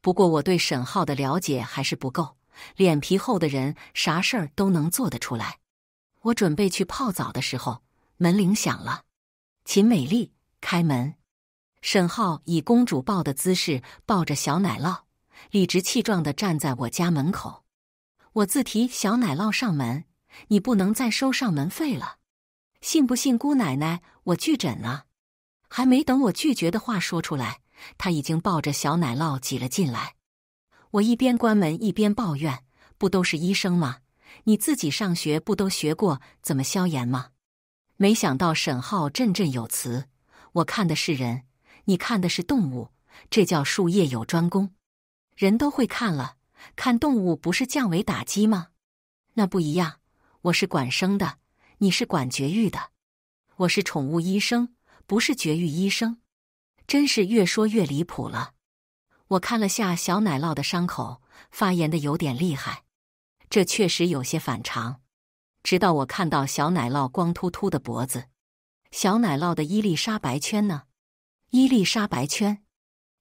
不过我对沈浩的了解还是不够，脸皮厚的人啥事儿都能做得出来。我准备去泡澡的时候，门铃响了。秦美丽开门，沈浩以公主抱的姿势抱着小奶酪，理直气壮地站在我家门口。我自提小奶酪上门，你不能再收上门费了，信不信姑奶奶我拒诊了？还没等我拒绝的话说出来，他已经抱着小奶酪挤了进来。我一边关门一边抱怨：“不都是医生吗？你自己上学不都学过怎么消炎吗？”没想到沈浩振振有词：“我看的是人，你看的是动物，这叫术业有专攻。人都会看了，看动物不是降维打击吗？那不一样，我是管生的，你是管绝育的，我是宠物医生，不是绝育医生。真是越说越离谱了。”我看了下小奶酪的伤口，发炎的有点厉害，这确实有些反常。直到我看到小奶酪光秃秃的脖子，小奶酪的伊丽莎白圈呢？伊丽莎白圈。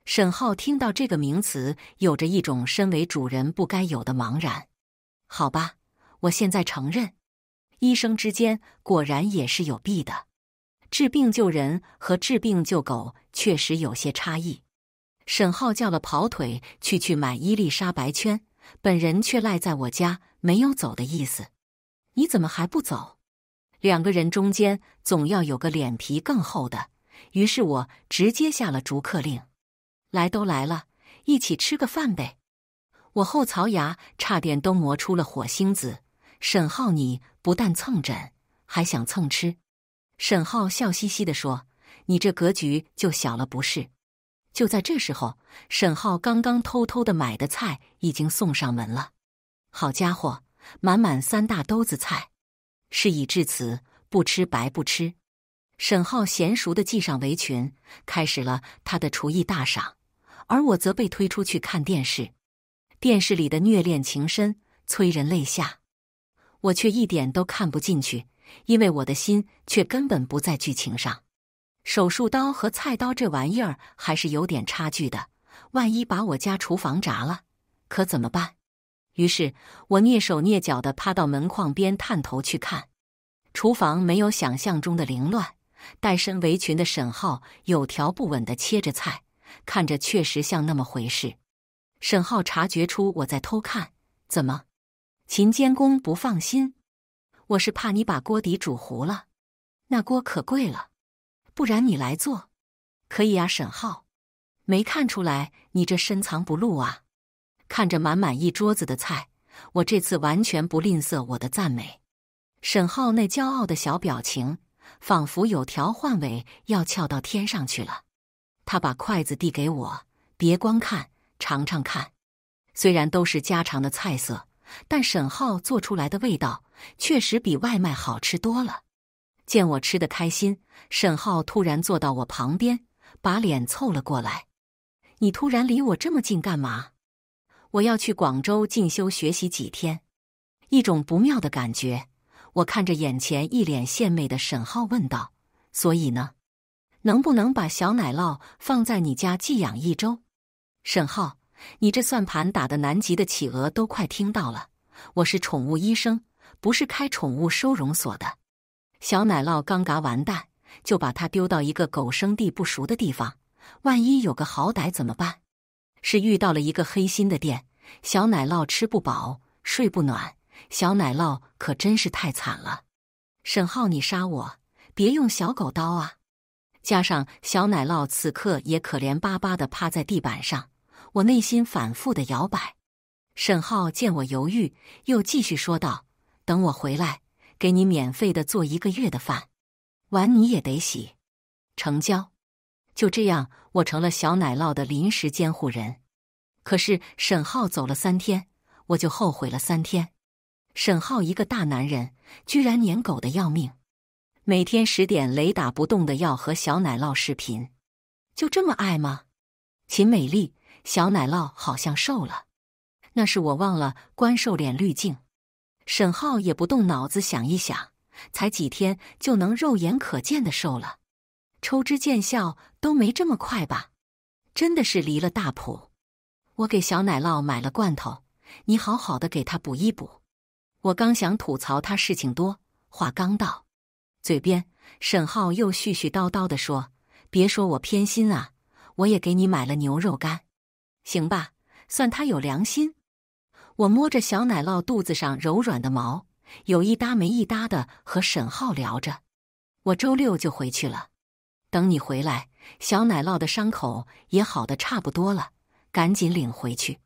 沈浩听到这个名词，有着一种身为主人不该有的茫然。好吧，我现在承认，医生之间果然也是有弊的。治病救人和治病救狗确实有些差异。沈浩叫了跑腿去去买伊丽莎白圈，本人却赖在我家没有走的意思。你怎么还不走？两个人中间总要有个脸皮更厚的，于是我直接下了逐客令。来都来了，一起吃个饭呗。我后槽牙差点都磨出了火星子。沈浩，你不但蹭枕，还想蹭吃。沈浩笑嘻嘻的说：“你这格局就小了，不是？”就在这时候，沈浩刚刚偷偷的买的菜已经送上门了。好家伙！满满三大兜子菜，事已至此，不吃白不吃。沈浩娴熟的系上围裙，开始了他的厨艺大赏，而我则被推出去看电视。电视里的虐恋情深，催人泪下，我却一点都看不进去，因为我的心却根本不在剧情上。手术刀和菜刀这玩意儿还是有点差距的，万一把我家厨房砸了，可怎么办？于是我蹑手蹑脚地趴到门框边探头去看，厨房没有想象中的凌乱，带身围裙的沈浩有条不紊地切着菜，看着确实像那么回事。沈浩察觉出我在偷看，怎么？秦监工不放心？我是怕你把锅底煮糊了，那锅可贵了，不然你来做，可以啊。沈浩，没看出来你这深藏不露啊。看着满满一桌子的菜，我这次完全不吝啬我的赞美。沈浩那骄傲的小表情，仿佛有条换尾要翘到天上去了。他把筷子递给我，别光看，尝尝看。虽然都是家常的菜色，但沈浩做出来的味道确实比外卖好吃多了。见我吃的开心，沈浩突然坐到我旁边，把脸凑了过来：“你突然离我这么近干嘛？”我要去广州进修学习几天，一种不妙的感觉。我看着眼前一脸献媚的沈浩问道：“所以呢，能不能把小奶酪放在你家寄养一周？”沈浩，你这算盘打得南极的企鹅都快听到了。我是宠物医生，不是开宠物收容所的。小奶酪刚嘎完蛋，就把它丢到一个狗生地不熟的地方，万一有个好歹怎么办？是遇到了一个黑心的店，小奶酪吃不饱，睡不暖，小奶酪可真是太惨了。沈浩，你杀我，别用小狗刀啊！加上小奶酪此刻也可怜巴巴的趴在地板上，我内心反复的摇摆。沈浩见我犹豫，又继续说道：“等我回来，给你免费的做一个月的饭，碗你也得洗。成交。”就这样，我成了小奶酪的临时监护人。可是沈浩走了三天，我就后悔了三天。沈浩一个大男人，居然撵狗的要命，每天十点雷打不动的要和小奶酪视频，就这么爱吗？秦美丽，小奶酪好像瘦了，那是我忘了关瘦脸滤镜。沈浩也不动脑子想一想，才几天就能肉眼可见的瘦了。抽脂见效都没这么快吧？真的是离了大谱！我给小奶酪买了罐头，你好好的给他补一补。我刚想吐槽他事情多，话刚到嘴边，沈浩又絮絮叨叨的说：“别说我偏心啊，我也给你买了牛肉干，行吧？算他有良心。”我摸着小奶酪肚子上柔软的毛，有一搭没一搭的和沈浩聊着。我周六就回去了。等你回来，小奶酪的伤口也好的差不多了，赶紧领回去。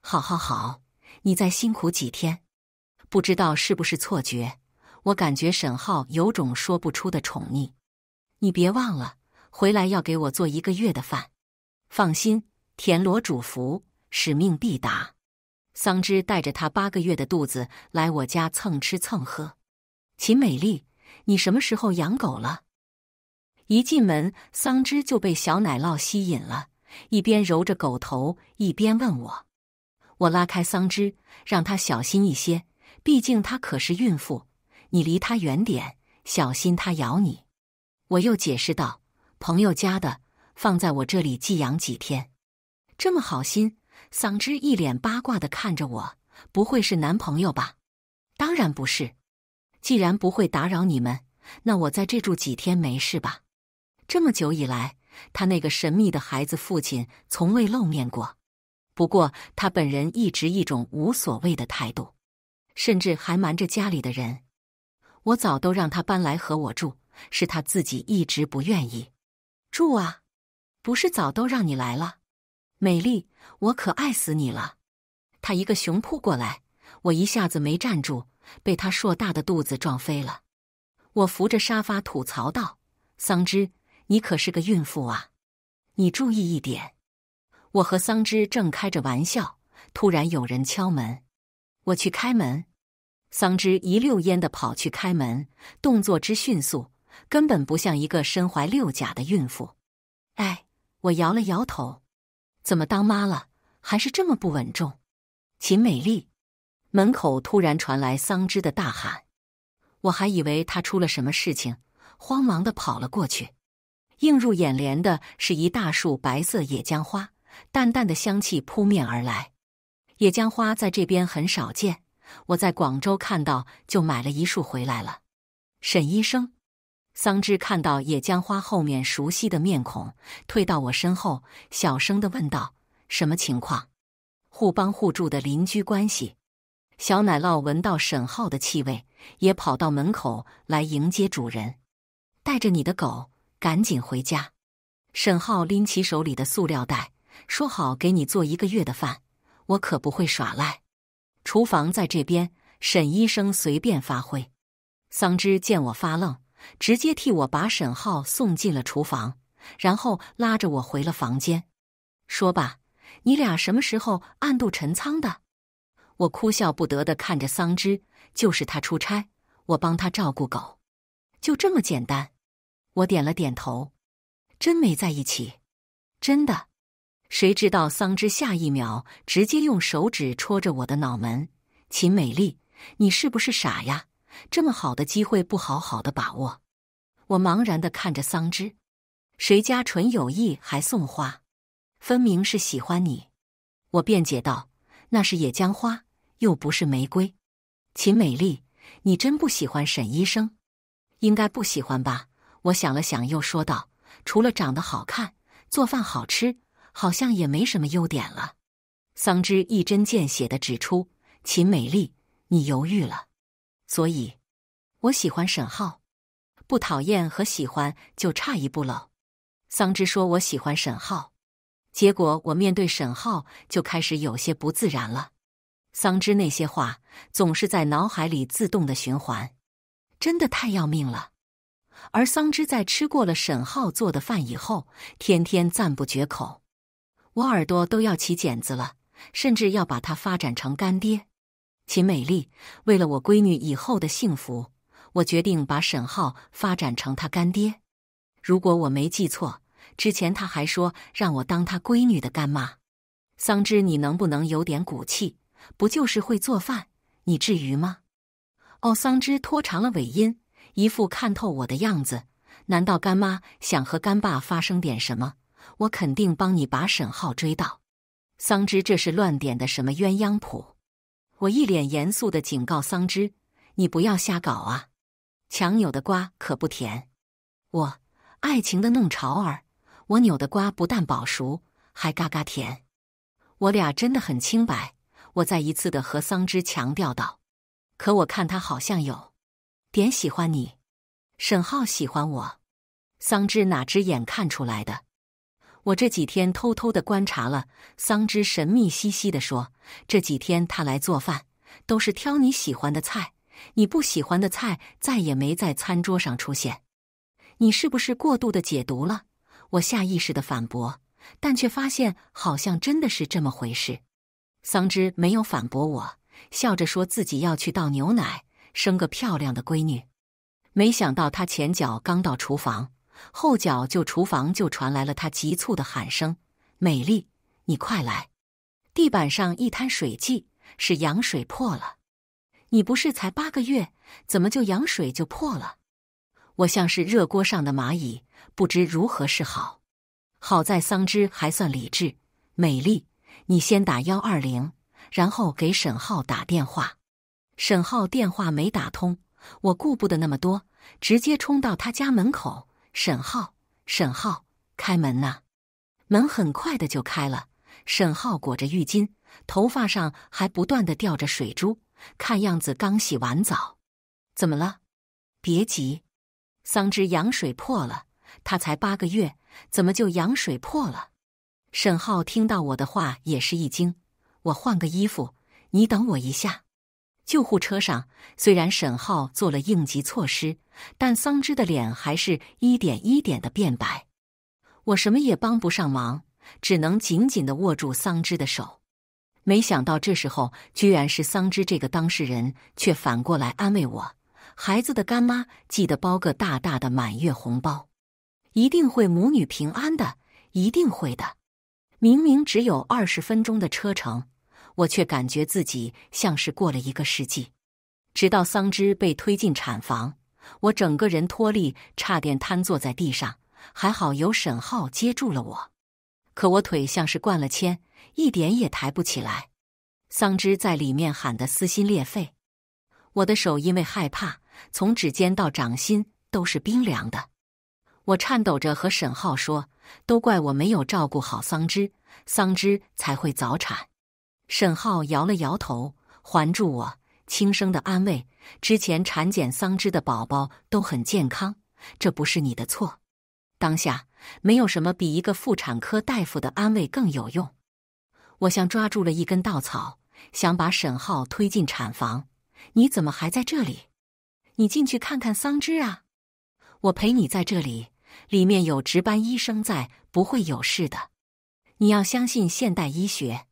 好好好，你再辛苦几天。不知道是不是错觉，我感觉沈浩有种说不出的宠溺。你别忘了，回来要给我做一个月的饭。放心，田螺主咐，使命必达。桑枝带着他八个月的肚子来我家蹭吃蹭喝。秦美丽，你什么时候养狗了？一进门，桑芝就被小奶酪吸引了，一边揉着狗头，一边问我。我拉开桑芝，让他小心一些，毕竟他可是孕妇，你离他远点，小心他咬你。我又解释道：“朋友家的，放在我这里寄养几天。”这么好心，桑芝一脸八卦的看着我，不会是男朋友吧？当然不是。既然不会打扰你们，那我在这住几天没事吧？这么久以来，他那个神秘的孩子父亲从未露面过。不过他本人一直一种无所谓的态度，甚至还瞒着家里的人。我早都让他搬来和我住，是他自己一直不愿意住啊！不是早都让你来了，美丽，我可爱死你了！他一个熊扑过来，我一下子没站住，被他硕大的肚子撞飞了。我扶着沙发吐槽道：“桑枝。”你可是个孕妇啊，你注意一点。我和桑枝正开着玩笑，突然有人敲门，我去开门。桑枝一溜烟的跑去开门，动作之迅速，根本不像一个身怀六甲的孕妇。哎，我摇了摇头，怎么当妈了还是这么不稳重？秦美丽，门口突然传来桑枝的大喊，我还以为她出了什么事情，慌忙的跑了过去。映入眼帘的是一大束白色野姜花，淡淡的香气扑面而来。野姜花在这边很少见，我在广州看到就买了一束回来了。沈医生，桑枝看到野姜花后面熟悉的面孔，退到我身后，小声的问道：“什么情况？”互帮互助的邻居关系。小奶酪闻到沈浩的气味，也跑到门口来迎接主人。带着你的狗。赶紧回家！沈浩拎起手里的塑料袋，说：“好，给你做一个月的饭，我可不会耍赖。”厨房在这边，沈医生随便发挥。桑枝见我发愣，直接替我把沈浩送进了厨房，然后拉着我回了房间，说：“吧，你俩什么时候暗度陈仓的？”我哭笑不得的看着桑枝，就是他出差，我帮他照顾狗，就这么简单。我点了点头，真没在一起，真的。谁知道桑枝下一秒直接用手指戳着我的脑门：“秦美丽，你是不是傻呀？这么好的机会不好好的把握。”我茫然的看着桑枝：“谁家纯友谊还送花？分明是喜欢你。”我辩解道：“那是野姜花，又不是玫瑰。”秦美丽，你真不喜欢沈医生？应该不喜欢吧？我想了想，又说道：“除了长得好看、做饭好吃，好像也没什么优点了。”桑芝一针见血的指出：“秦美丽，你犹豫了，所以我喜欢沈浩，不讨厌和喜欢就差一步了。”桑芝说我喜欢沈浩，结果我面对沈浩就开始有些不自然了。桑芝那些话总是在脑海里自动的循环，真的太要命了。而桑芝在吃过了沈浩做的饭以后，天天赞不绝口，我耳朵都要起茧子了，甚至要把他发展成干爹。秦美丽，为了我闺女以后的幸福，我决定把沈浩发展成他干爹。如果我没记错，之前他还说让我当他闺女的干妈。桑芝，你能不能有点骨气？不就是会做饭，你至于吗？哦，桑芝拖长了尾音。一副看透我的样子，难道干妈想和干爸发生点什么？我肯定帮你把沈浩追到。桑芝，这是乱点的什么鸳鸯谱？我一脸严肃的警告桑芝，你不要瞎搞啊！强扭的瓜可不甜。我，爱情的弄潮儿，我扭的瓜不但保熟，还嘎嘎甜。我俩真的很清白。我再一次的和桑芝强调道，可我看他好像有。点喜欢你，沈浩喜欢我，桑枝哪只眼看出来的？我这几天偷偷的观察了桑枝，神秘兮兮的说：“这几天他来做饭，都是挑你喜欢的菜，你不喜欢的菜再也没在餐桌上出现。”你是不是过度的解读了？我下意识的反驳，但却发现好像真的是这么回事。桑枝没有反驳我，笑着说自己要去倒牛奶。生个漂亮的闺女，没想到她前脚刚到厨房，后脚就厨房就传来了她急促的喊声：“美丽，你快来！”地板上一滩水迹，是羊水破了。你不是才八个月，怎么就羊水就破了？我像是热锅上的蚂蚁，不知如何是好。好在桑枝还算理智：“美丽，你先打幺二零，然后给沈浩打电话。”沈浩电话没打通，我顾不得那么多，直接冲到他家门口。沈浩，沈浩，开门呐！门很快的就开了。沈浩裹着浴巾，头发上还不断的掉着水珠，看样子刚洗完澡。怎么了？别急，桑枝羊水破了。他才八个月，怎么就羊水破了？沈浩听到我的话也是一惊。我换个衣服，你等我一下。救护车上，虽然沈浩做了应急措施，但桑芝的脸还是一点一点的变白。我什么也帮不上忙，只能紧紧的握住桑芝的手。没想到这时候，居然是桑芝这个当事人，却反过来安慰我：“孩子的干妈，记得包个大大的满月红包，一定会母女平安的，一定会的。”明明只有二十分钟的车程。我却感觉自己像是过了一个世纪。直到桑枝被推进产房，我整个人脱力，差点瘫坐在地上。还好有沈浩接住了我，可我腿像是灌了铅，一点也抬不起来。桑枝在里面喊得撕心裂肺，我的手因为害怕，从指尖到掌心都是冰凉的。我颤抖着和沈浩说：“都怪我没有照顾好桑枝，桑枝才会早产。”沈浩摇了摇头，环住我，轻声的安慰：“之前产检桑枝的宝宝都很健康，这不是你的错。”当下，没有什么比一个妇产科大夫的安慰更有用。我像抓住了一根稻草，想把沈浩推进产房。你怎么还在这里？你进去看看桑枝啊！我陪你在这里，里面有值班医生在，不会有事的。你要相信现代医学。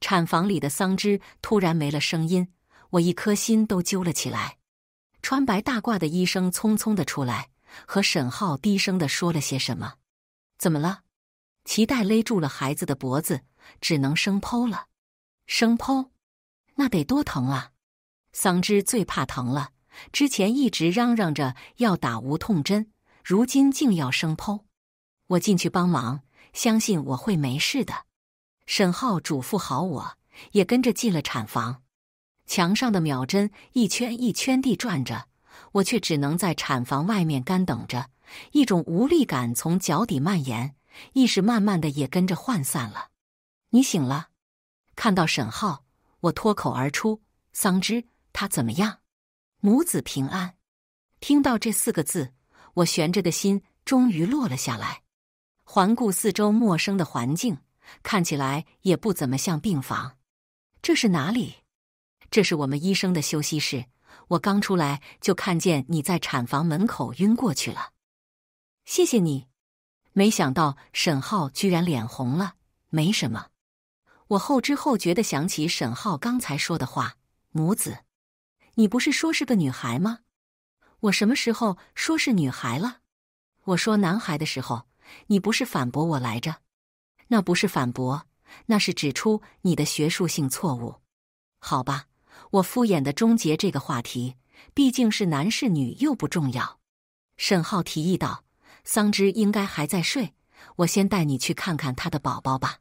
产房里的桑枝突然没了声音，我一颗心都揪了起来。穿白大褂的医生匆匆的出来，和沈浩低声的说了些什么。怎么了？脐带勒住了孩子的脖子，只能生剖了。生剖，那得多疼啊！桑枝最怕疼了，之前一直嚷嚷着要打无痛针，如今竟要生剖。我进去帮忙，相信我会没事的。沈浩嘱咐好，我也跟着进了产房。墙上的秒针一圈一圈地转着，我却只能在产房外面干等着。一种无力感从脚底蔓延，意识慢慢的也跟着涣散了。你醒了，看到沈浩，我脱口而出：“桑芝，他怎么样？母子平安。”听到这四个字，我悬着的心终于落了下来。环顾四周陌生的环境。看起来也不怎么像病房，这是哪里？这是我们医生的休息室。我刚出来就看见你在产房门口晕过去了，谢谢你。没想到沈浩居然脸红了，没什么。我后知后觉的想起沈浩刚才说的话：“母子，你不是说是个女孩吗？我什么时候说是女孩了？我说男孩的时候，你不是反驳我来着？”那不是反驳，那是指出你的学术性错误，好吧？我敷衍的终结这个话题。毕竟是男是女又不重要。沈浩提议道：“桑枝应该还在睡，我先带你去看看她的宝宝吧。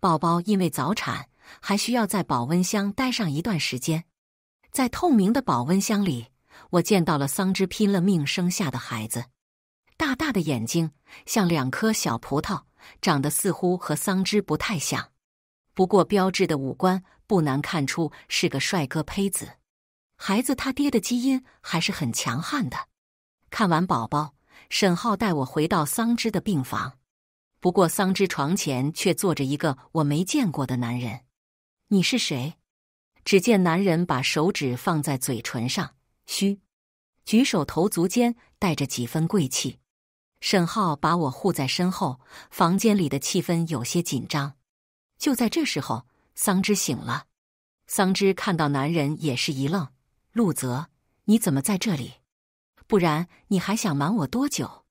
宝宝因为早产，还需要在保温箱待上一段时间。在透明的保温箱里，我见到了桑枝拼了命生下的孩子，大大的眼睛像两颗小葡萄。”长得似乎和桑枝不太像，不过标志的五官不难看出是个帅哥胚子。孩子他爹的基因还是很强悍的。看完宝宝，沈浩带我回到桑枝的病房，不过桑枝床前却坐着一个我没见过的男人。你是谁？只见男人把手指放在嘴唇上，嘘，举手投足间带着几分贵气。沈浩把我护在身后，房间里的气氛有些紧张。就在这时候，桑芝醒了。桑芝看到男人也是一愣：“陆泽，你怎么在这里？不然你还想瞒我多久？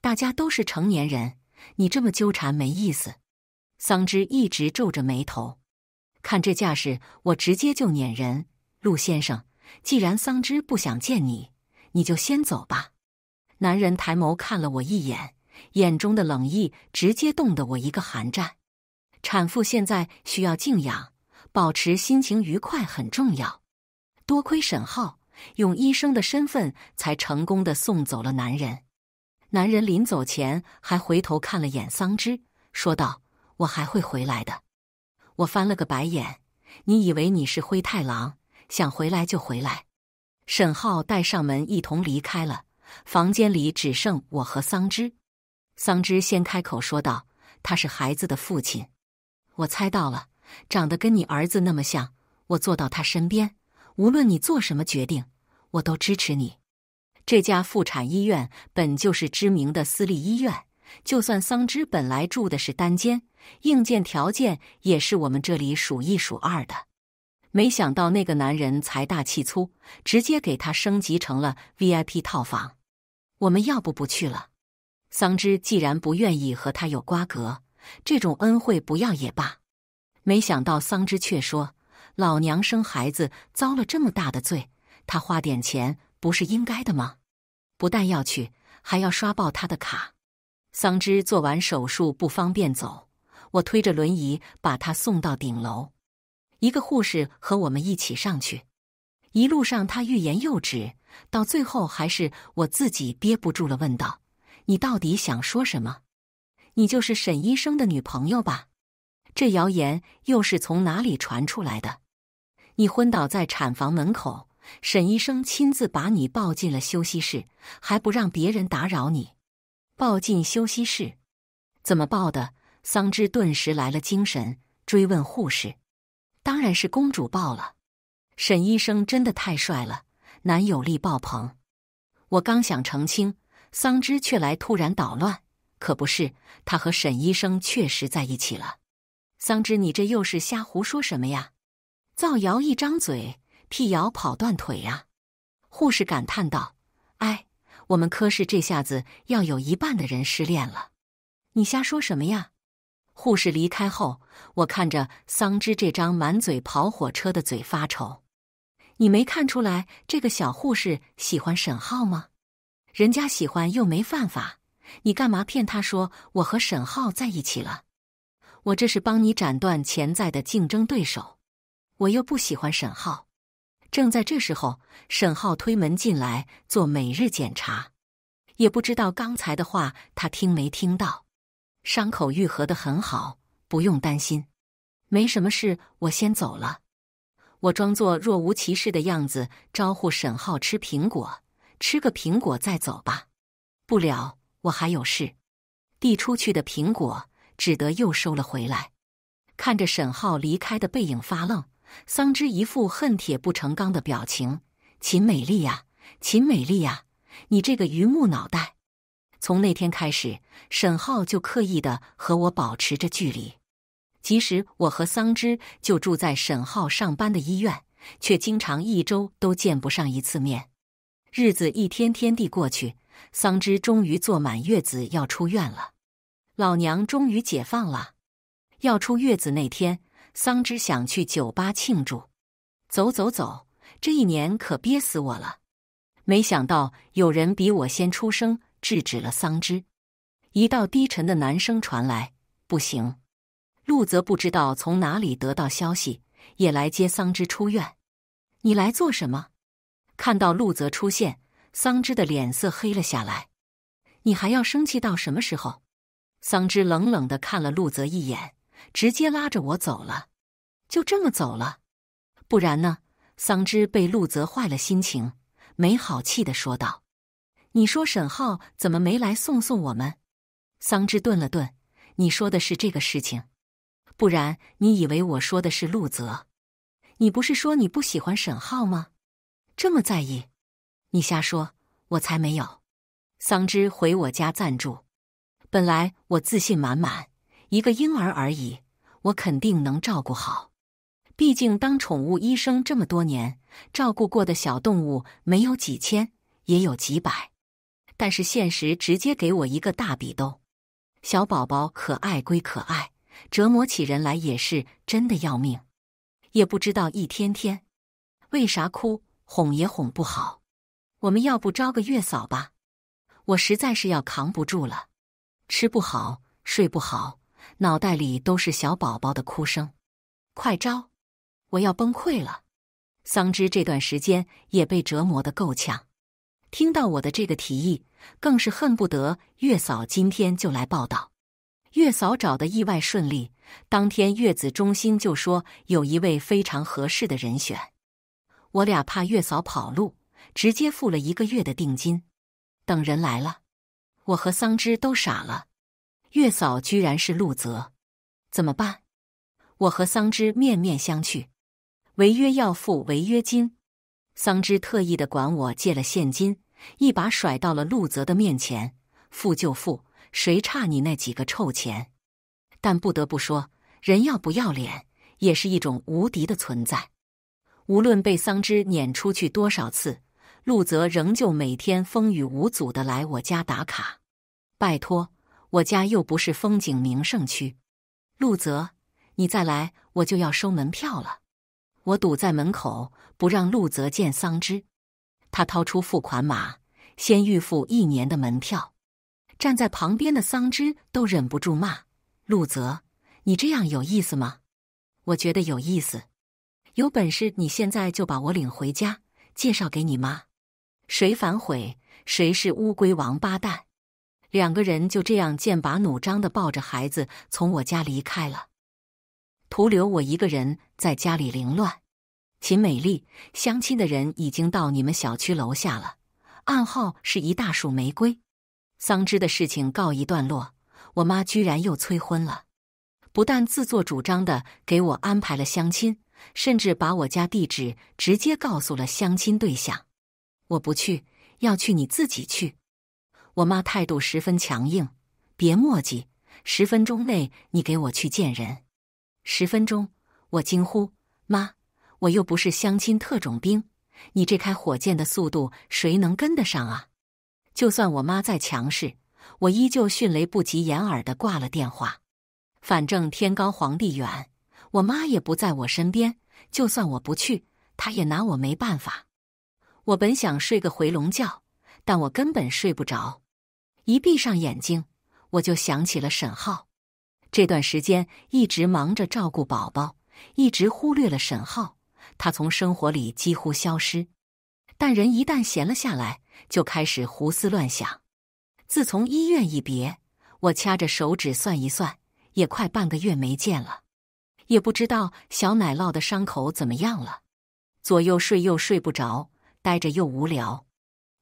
大家都是成年人，你这么纠缠没意思。”桑芝一直皱着眉头，看这架势，我直接就撵人。陆先生，既然桑芝不想见你，你就先走吧。男人抬眸看了我一眼，眼中的冷意直接冻得我一个寒战。产妇现在需要静养，保持心情愉快很重要。多亏沈浩用医生的身份，才成功的送走了男人。男人临走前还回头看了眼桑枝，说道：“我还会回来的。”我翻了个白眼，你以为你是灰太狼，想回来就回来？沈浩带上门一同离开了。房间里只剩我和桑枝，桑枝先开口说道：“他是孩子的父亲，我猜到了，长得跟你儿子那么像。”我坐到他身边，无论你做什么决定，我都支持你。这家妇产医院本就是知名的私立医院，就算桑枝本来住的是单间，硬件条件也是我们这里数一数二的。没想到那个男人财大气粗，直接给他升级成了 VIP 套房。我们要不不去了。桑枝既然不愿意和他有瓜葛，这种恩惠不要也罢。没想到桑枝却说：“老娘生孩子遭了这么大的罪，他花点钱不是应该的吗？”不但要去，还要刷爆他的卡。桑枝做完手术不方便走，我推着轮椅把他送到顶楼。一个护士和我们一起上去，一路上他欲言又止。到最后，还是我自己憋不住了，问道：“你到底想说什么？你就是沈医生的女朋友吧？这谣言又是从哪里传出来的？”你昏倒在产房门口，沈医生亲自把你抱进了休息室，还不让别人打扰你。抱进休息室，怎么抱的？桑芝顿时来了精神，追问护士：“当然是公主抱了。沈医生真的太帅了。”男友力爆棚，我刚想澄清，桑枝却来突然捣乱。可不是，他和沈医生确实在一起了。桑枝，你这又是瞎胡说什么呀？造谣一张嘴，辟谣跑断腿呀！护士感叹道：“哎，我们科室这下子要有一半的人失恋了。”你瞎说什么呀？护士离开后，我看着桑枝这张满嘴跑火车的嘴发愁。你没看出来这个小护士喜欢沈浩吗？人家喜欢又没犯法，你干嘛骗他说我和沈浩在一起了？我这是帮你斩断潜在的竞争对手，我又不喜欢沈浩。正在这时候，沈浩推门进来做每日检查，也不知道刚才的话他听没听到。伤口愈合的很好，不用担心，没什么事，我先走了。我装作若无其事的样子，招呼沈浩吃苹果，吃个苹果再走吧。不了，我还有事。递出去的苹果只得又收了回来，看着沈浩离开的背影发愣。桑枝一副恨铁不成钢的表情：“秦美丽呀，秦美丽呀，你这个榆木脑袋！”从那天开始，沈浩就刻意的和我保持着距离。即使我和桑枝就住在沈浩上班的医院，却经常一周都见不上一次面。日子一天天地过去，桑枝终于坐满月子要出院了，老娘终于解放了。要出月子那天，桑枝想去酒吧庆祝，走走走，这一年可憋死我了。没想到有人比我先出声制止了桑枝，一道低沉的男声传来：“不行。”陆泽不知道从哪里得到消息，也来接桑枝出院。你来做什么？看到陆泽出现，桑枝的脸色黑了下来。你还要生气到什么时候？桑枝冷冷的看了陆泽一眼，直接拉着我走了。就这么走了？不然呢？桑枝被陆泽坏了心情，没好气的说道：“你说沈浩怎么没来送送我们？”桑枝顿了顿：“你说的是这个事情。”不然你以为我说的是陆泽？你不是说你不喜欢沈浩吗？这么在意？你瞎说，我才没有。桑枝回我家暂住，本来我自信满满，一个婴儿而已，我肯定能照顾好。毕竟当宠物医生这么多年，照顾过的小动物没有几千也有几百，但是现实直接给我一个大比兜。小宝宝可爱归可爱。折磨起人来也是真的要命，也不知道一天天为啥哭，哄也哄不好。我们要不招个月嫂吧？我实在是要扛不住了，吃不好，睡不好，脑袋里都是小宝宝的哭声。快招！我要崩溃了。桑枝这段时间也被折磨得够呛，听到我的这个提议，更是恨不得月嫂今天就来报道。月嫂找的意外顺利，当天月子中心就说有一位非常合适的人选。我俩怕月嫂跑路，直接付了一个月的定金。等人来了，我和桑芝都傻了，月嫂居然是陆泽，怎么办？我和桑芝面面相觑，违约要付违约金。桑芝特意的管我借了现金，一把甩到了陆泽的面前，付就付。谁差你那几个臭钱？但不得不说，人要不要脸也是一种无敌的存在。无论被桑枝撵出去多少次，陆泽仍旧每天风雨无阻的来我家打卡。拜托，我家又不是风景名胜区。陆泽，你再来我就要收门票了。我堵在门口不让陆泽见桑枝。他掏出付款码，先预付一年的门票。站在旁边的桑枝都忍不住骂：“陆泽，你这样有意思吗？我觉得有意思，有本事你现在就把我领回家，介绍给你妈。谁反悔，谁是乌龟王八蛋！”两个人就这样剑拔弩张的抱着孩子从我家离开了，徒留我一个人在家里凌乱。秦美丽，相亲的人已经到你们小区楼下了，暗号是一大束玫瑰。桑枝的事情告一段落，我妈居然又催婚了。不但自作主张的给我安排了相亲，甚至把我家地址直接告诉了相亲对象。我不去，要去你自己去。我妈态度十分强硬，别磨叽，十分钟内你给我去见人。十分钟？我惊呼，妈，我又不是相亲特种兵，你这开火箭的速度谁能跟得上啊？就算我妈再强势，我依旧迅雷不及掩耳的挂了电话。反正天高皇帝远，我妈也不在我身边。就算我不去，她也拿我没办法。我本想睡个回笼觉，但我根本睡不着。一闭上眼睛，我就想起了沈浩。这段时间一直忙着照顾宝宝，一直忽略了沈浩，他从生活里几乎消失。但人一旦闲了下来。就开始胡思乱想。自从医院一别，我掐着手指算一算，也快半个月没见了。也不知道小奶酪的伤口怎么样了。左右睡又睡不着，呆着又无聊。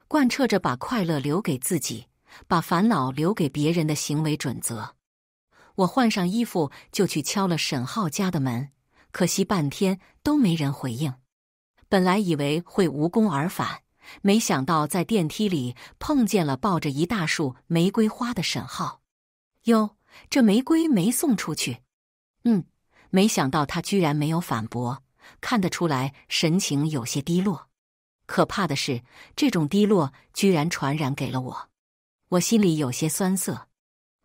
贯彻着把快乐留给自己，把烦恼留给别人的行为准则。我换上衣服就去敲了沈浩家的门，可惜半天都没人回应。本来以为会无功而返。没想到在电梯里碰见了抱着一大束玫瑰花的沈浩，哟，这玫瑰没送出去。嗯，没想到他居然没有反驳，看得出来神情有些低落。可怕的是，这种低落居然传染给了我，我心里有些酸涩。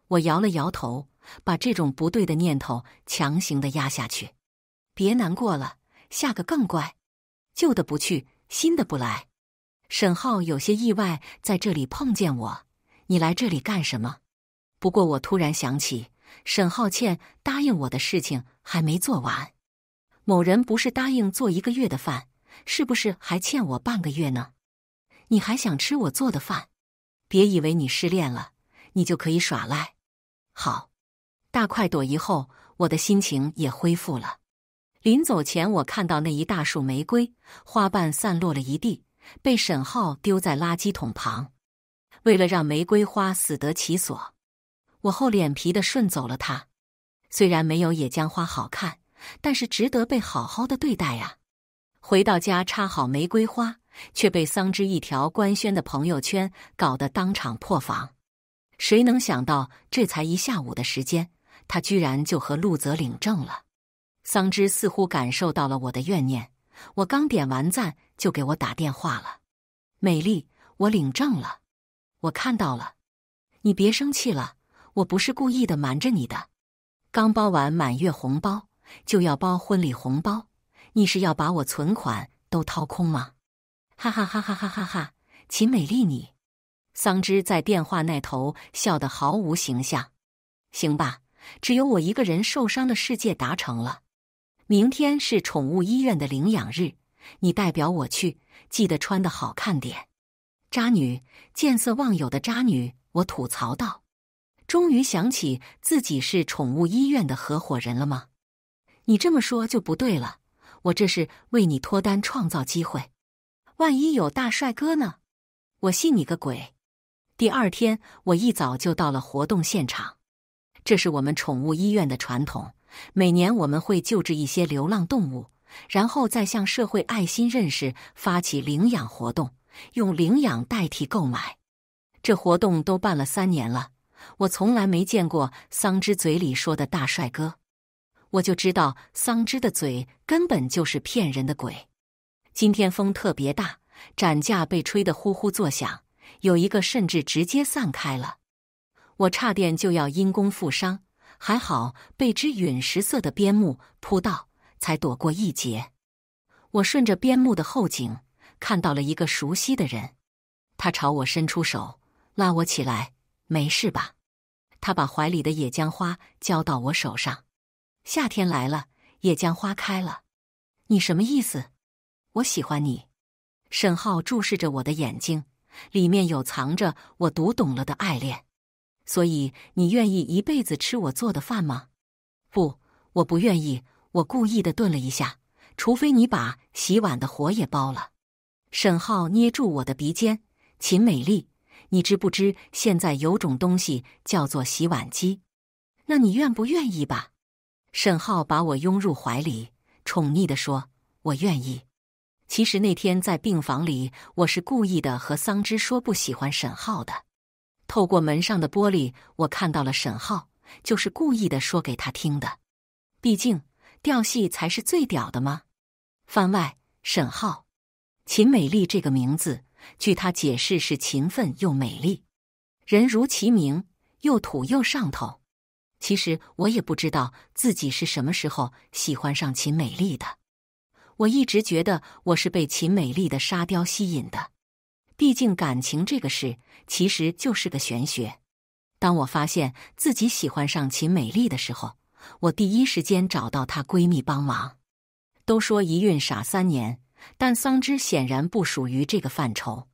我摇了摇头，把这种不对的念头强行的压下去。别难过了，下个更乖，旧的不去，新的不来。沈浩有些意外在这里碰见我，你来这里干什么？不过我突然想起，沈浩倩答应我的事情还没做完。某人不是答应做一个月的饭，是不是还欠我半个月呢？你还想吃我做的饭？别以为你失恋了，你就可以耍赖。好，大快朵颐后，我的心情也恢复了。临走前，我看到那一大束玫瑰，花瓣散落了一地。被沈浩丢在垃圾桶旁，为了让玫瑰花死得其所，我厚脸皮的顺走了它。虽然没有野姜花好看，但是值得被好好的对待呀。回到家插好玫瑰花，却被桑枝一条官宣的朋友圈搞得当场破防。谁能想到，这才一下午的时间，他居然就和陆泽领证了？桑枝似乎感受到了我的怨念，我刚点完赞。就给我打电话了，美丽，我领证了，我看到了，你别生气了，我不是故意的，瞒着你的。刚包完满月红包，就要包婚礼红包，你是要把我存款都掏空吗？哈哈哈哈哈哈哈！秦美丽，你，桑枝在电话那头笑得毫无形象。行吧，只有我一个人受伤的世界达成了。明天是宠物医院的领养日。你代表我去，记得穿的好看点。渣女见色忘友的渣女，我吐槽道。终于想起自己是宠物医院的合伙人了吗？你这么说就不对了，我这是为你脱单创造机会。万一有大帅哥呢？我信你个鬼！第二天，我一早就到了活动现场。这是我们宠物医院的传统，每年我们会救治一些流浪动物。然后再向社会爱心认识发起领养活动，用领养代替购买。这活动都办了三年了，我从来没见过桑枝嘴里说的大帅哥，我就知道桑枝的嘴根本就是骗人的鬼。今天风特别大，展架被吹得呼呼作响，有一个甚至直接散开了，我差点就要因公负伤，还好被只陨石色的边牧扑到。才躲过一劫。我顺着边牧的后颈，看到了一个熟悉的人。他朝我伸出手，拉我起来。没事吧？他把怀里的野姜花交到我手上。夏天来了，野姜花开了。你什么意思？我喜欢你。沈浩注视着我的眼睛，里面有藏着我读懂了的爱恋。所以，你愿意一辈子吃我做的饭吗？不，我不愿意。我故意的顿了一下，除非你把洗碗的活也包了。沈浩捏住我的鼻尖，秦美丽，你知不知现在有种东西叫做洗碗机？那你愿不愿意吧？沈浩把我拥入怀里，宠溺的说：“我愿意。”其实那天在病房里，我是故意的和桑枝说不喜欢沈浩的。透过门上的玻璃，我看到了沈浩，就是故意的说给他听的。毕竟。调戏才是最屌的吗？番外，沈浩，秦美丽这个名字，据他解释是勤奋又美丽，人如其名，又土又上头。其实我也不知道自己是什么时候喜欢上秦美丽的，我一直觉得我是被秦美丽的沙雕吸引的。毕竟感情这个事其实就是个玄学。当我发现自己喜欢上秦美丽的时候。我第一时间找到她闺蜜帮忙，都说一孕傻三年，但桑芝显然不属于这个范畴。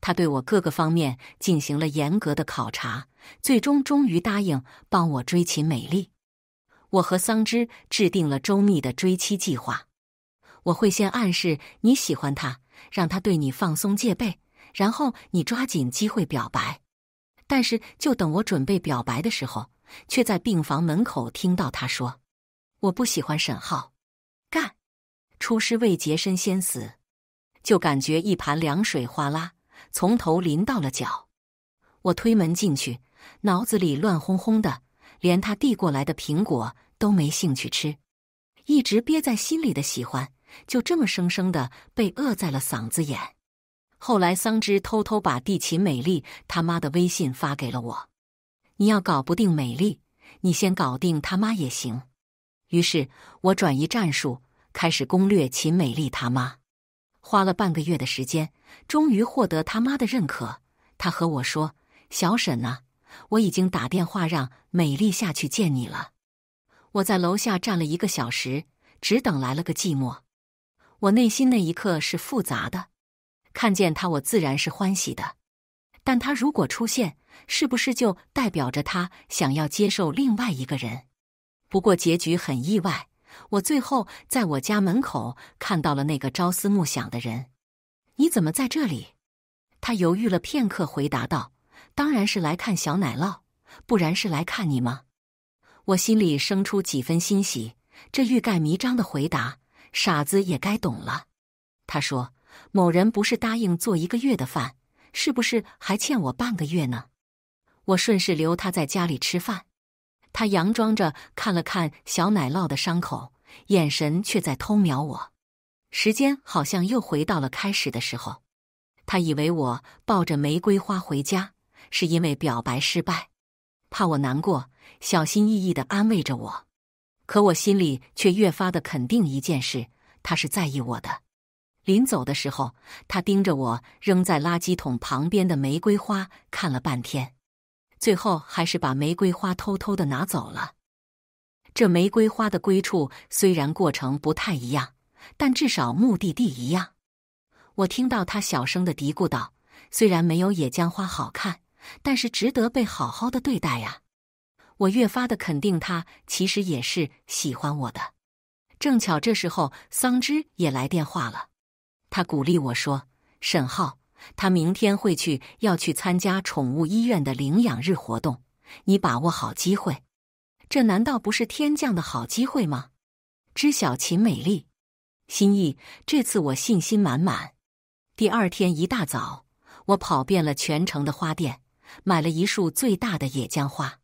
她对我各个方面进行了严格的考察，最终终于答应帮我追秦美丽。我和桑芝制定了周密的追妻计划。我会先暗示你喜欢他，让他对你放松戒备，然后你抓紧机会表白。但是，就等我准备表白的时候。却在病房门口听到他说：“我不喜欢沈浩，干，出师未捷身先死。”就感觉一盘凉水哗啦从头淋到了脚。我推门进去，脑子里乱哄哄的，连他递过来的苹果都没兴趣吃，一直憋在心里的喜欢就这么生生的被扼在了嗓子眼。后来桑芝偷偷把地勤美丽他妈的微信发给了我。你要搞不定美丽，你先搞定他妈也行。于是，我转移战术，开始攻略秦美丽他妈。花了半个月的时间，终于获得他妈的认可。他和我说：“小沈呐，我已经打电话让美丽下去见你了。”我在楼下站了一个小时，只等来了个寂寞。我内心那一刻是复杂的，看见他，我自然是欢喜的。但他如果出现，是不是就代表着他想要接受另外一个人？不过结局很意外，我最后在我家门口看到了那个朝思暮想的人。你怎么在这里？他犹豫了片刻，回答道：“当然是来看小奶酪，不然是来看你吗？”我心里生出几分欣喜，这欲盖弥彰的回答，傻子也该懂了。他说：“某人不是答应做一个月的饭。”是不是还欠我半个月呢？我顺势留他在家里吃饭，他佯装着看了看小奶酪的伤口，眼神却在偷瞄我。时间好像又回到了开始的时候，他以为我抱着玫瑰花回家是因为表白失败，怕我难过，小心翼翼的安慰着我。可我心里却越发的肯定一件事：他是在意我的。临走的时候，他盯着我扔在垃圾桶旁边的玫瑰花看了半天，最后还是把玫瑰花偷偷的拿走了。这玫瑰花的归处虽然过程不太一样，但至少目的地一样。我听到他小声的嘀咕道：“虽然没有野姜花好看，但是值得被好好的对待呀。”我越发的肯定，他其实也是喜欢我的。正巧这时候，桑枝也来电话了。他鼓励我说：“沈浩，他明天会去，要去参加宠物医院的领养日活动，你把握好机会。这难道不是天降的好机会吗？”知晓秦美丽心意，这次我信心满满。第二天一大早，我跑遍了全城的花店，买了一束最大的野姜花。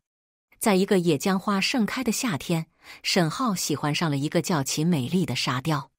在一个野姜花盛开的夏天，沈浩喜欢上了一个叫秦美丽的沙雕。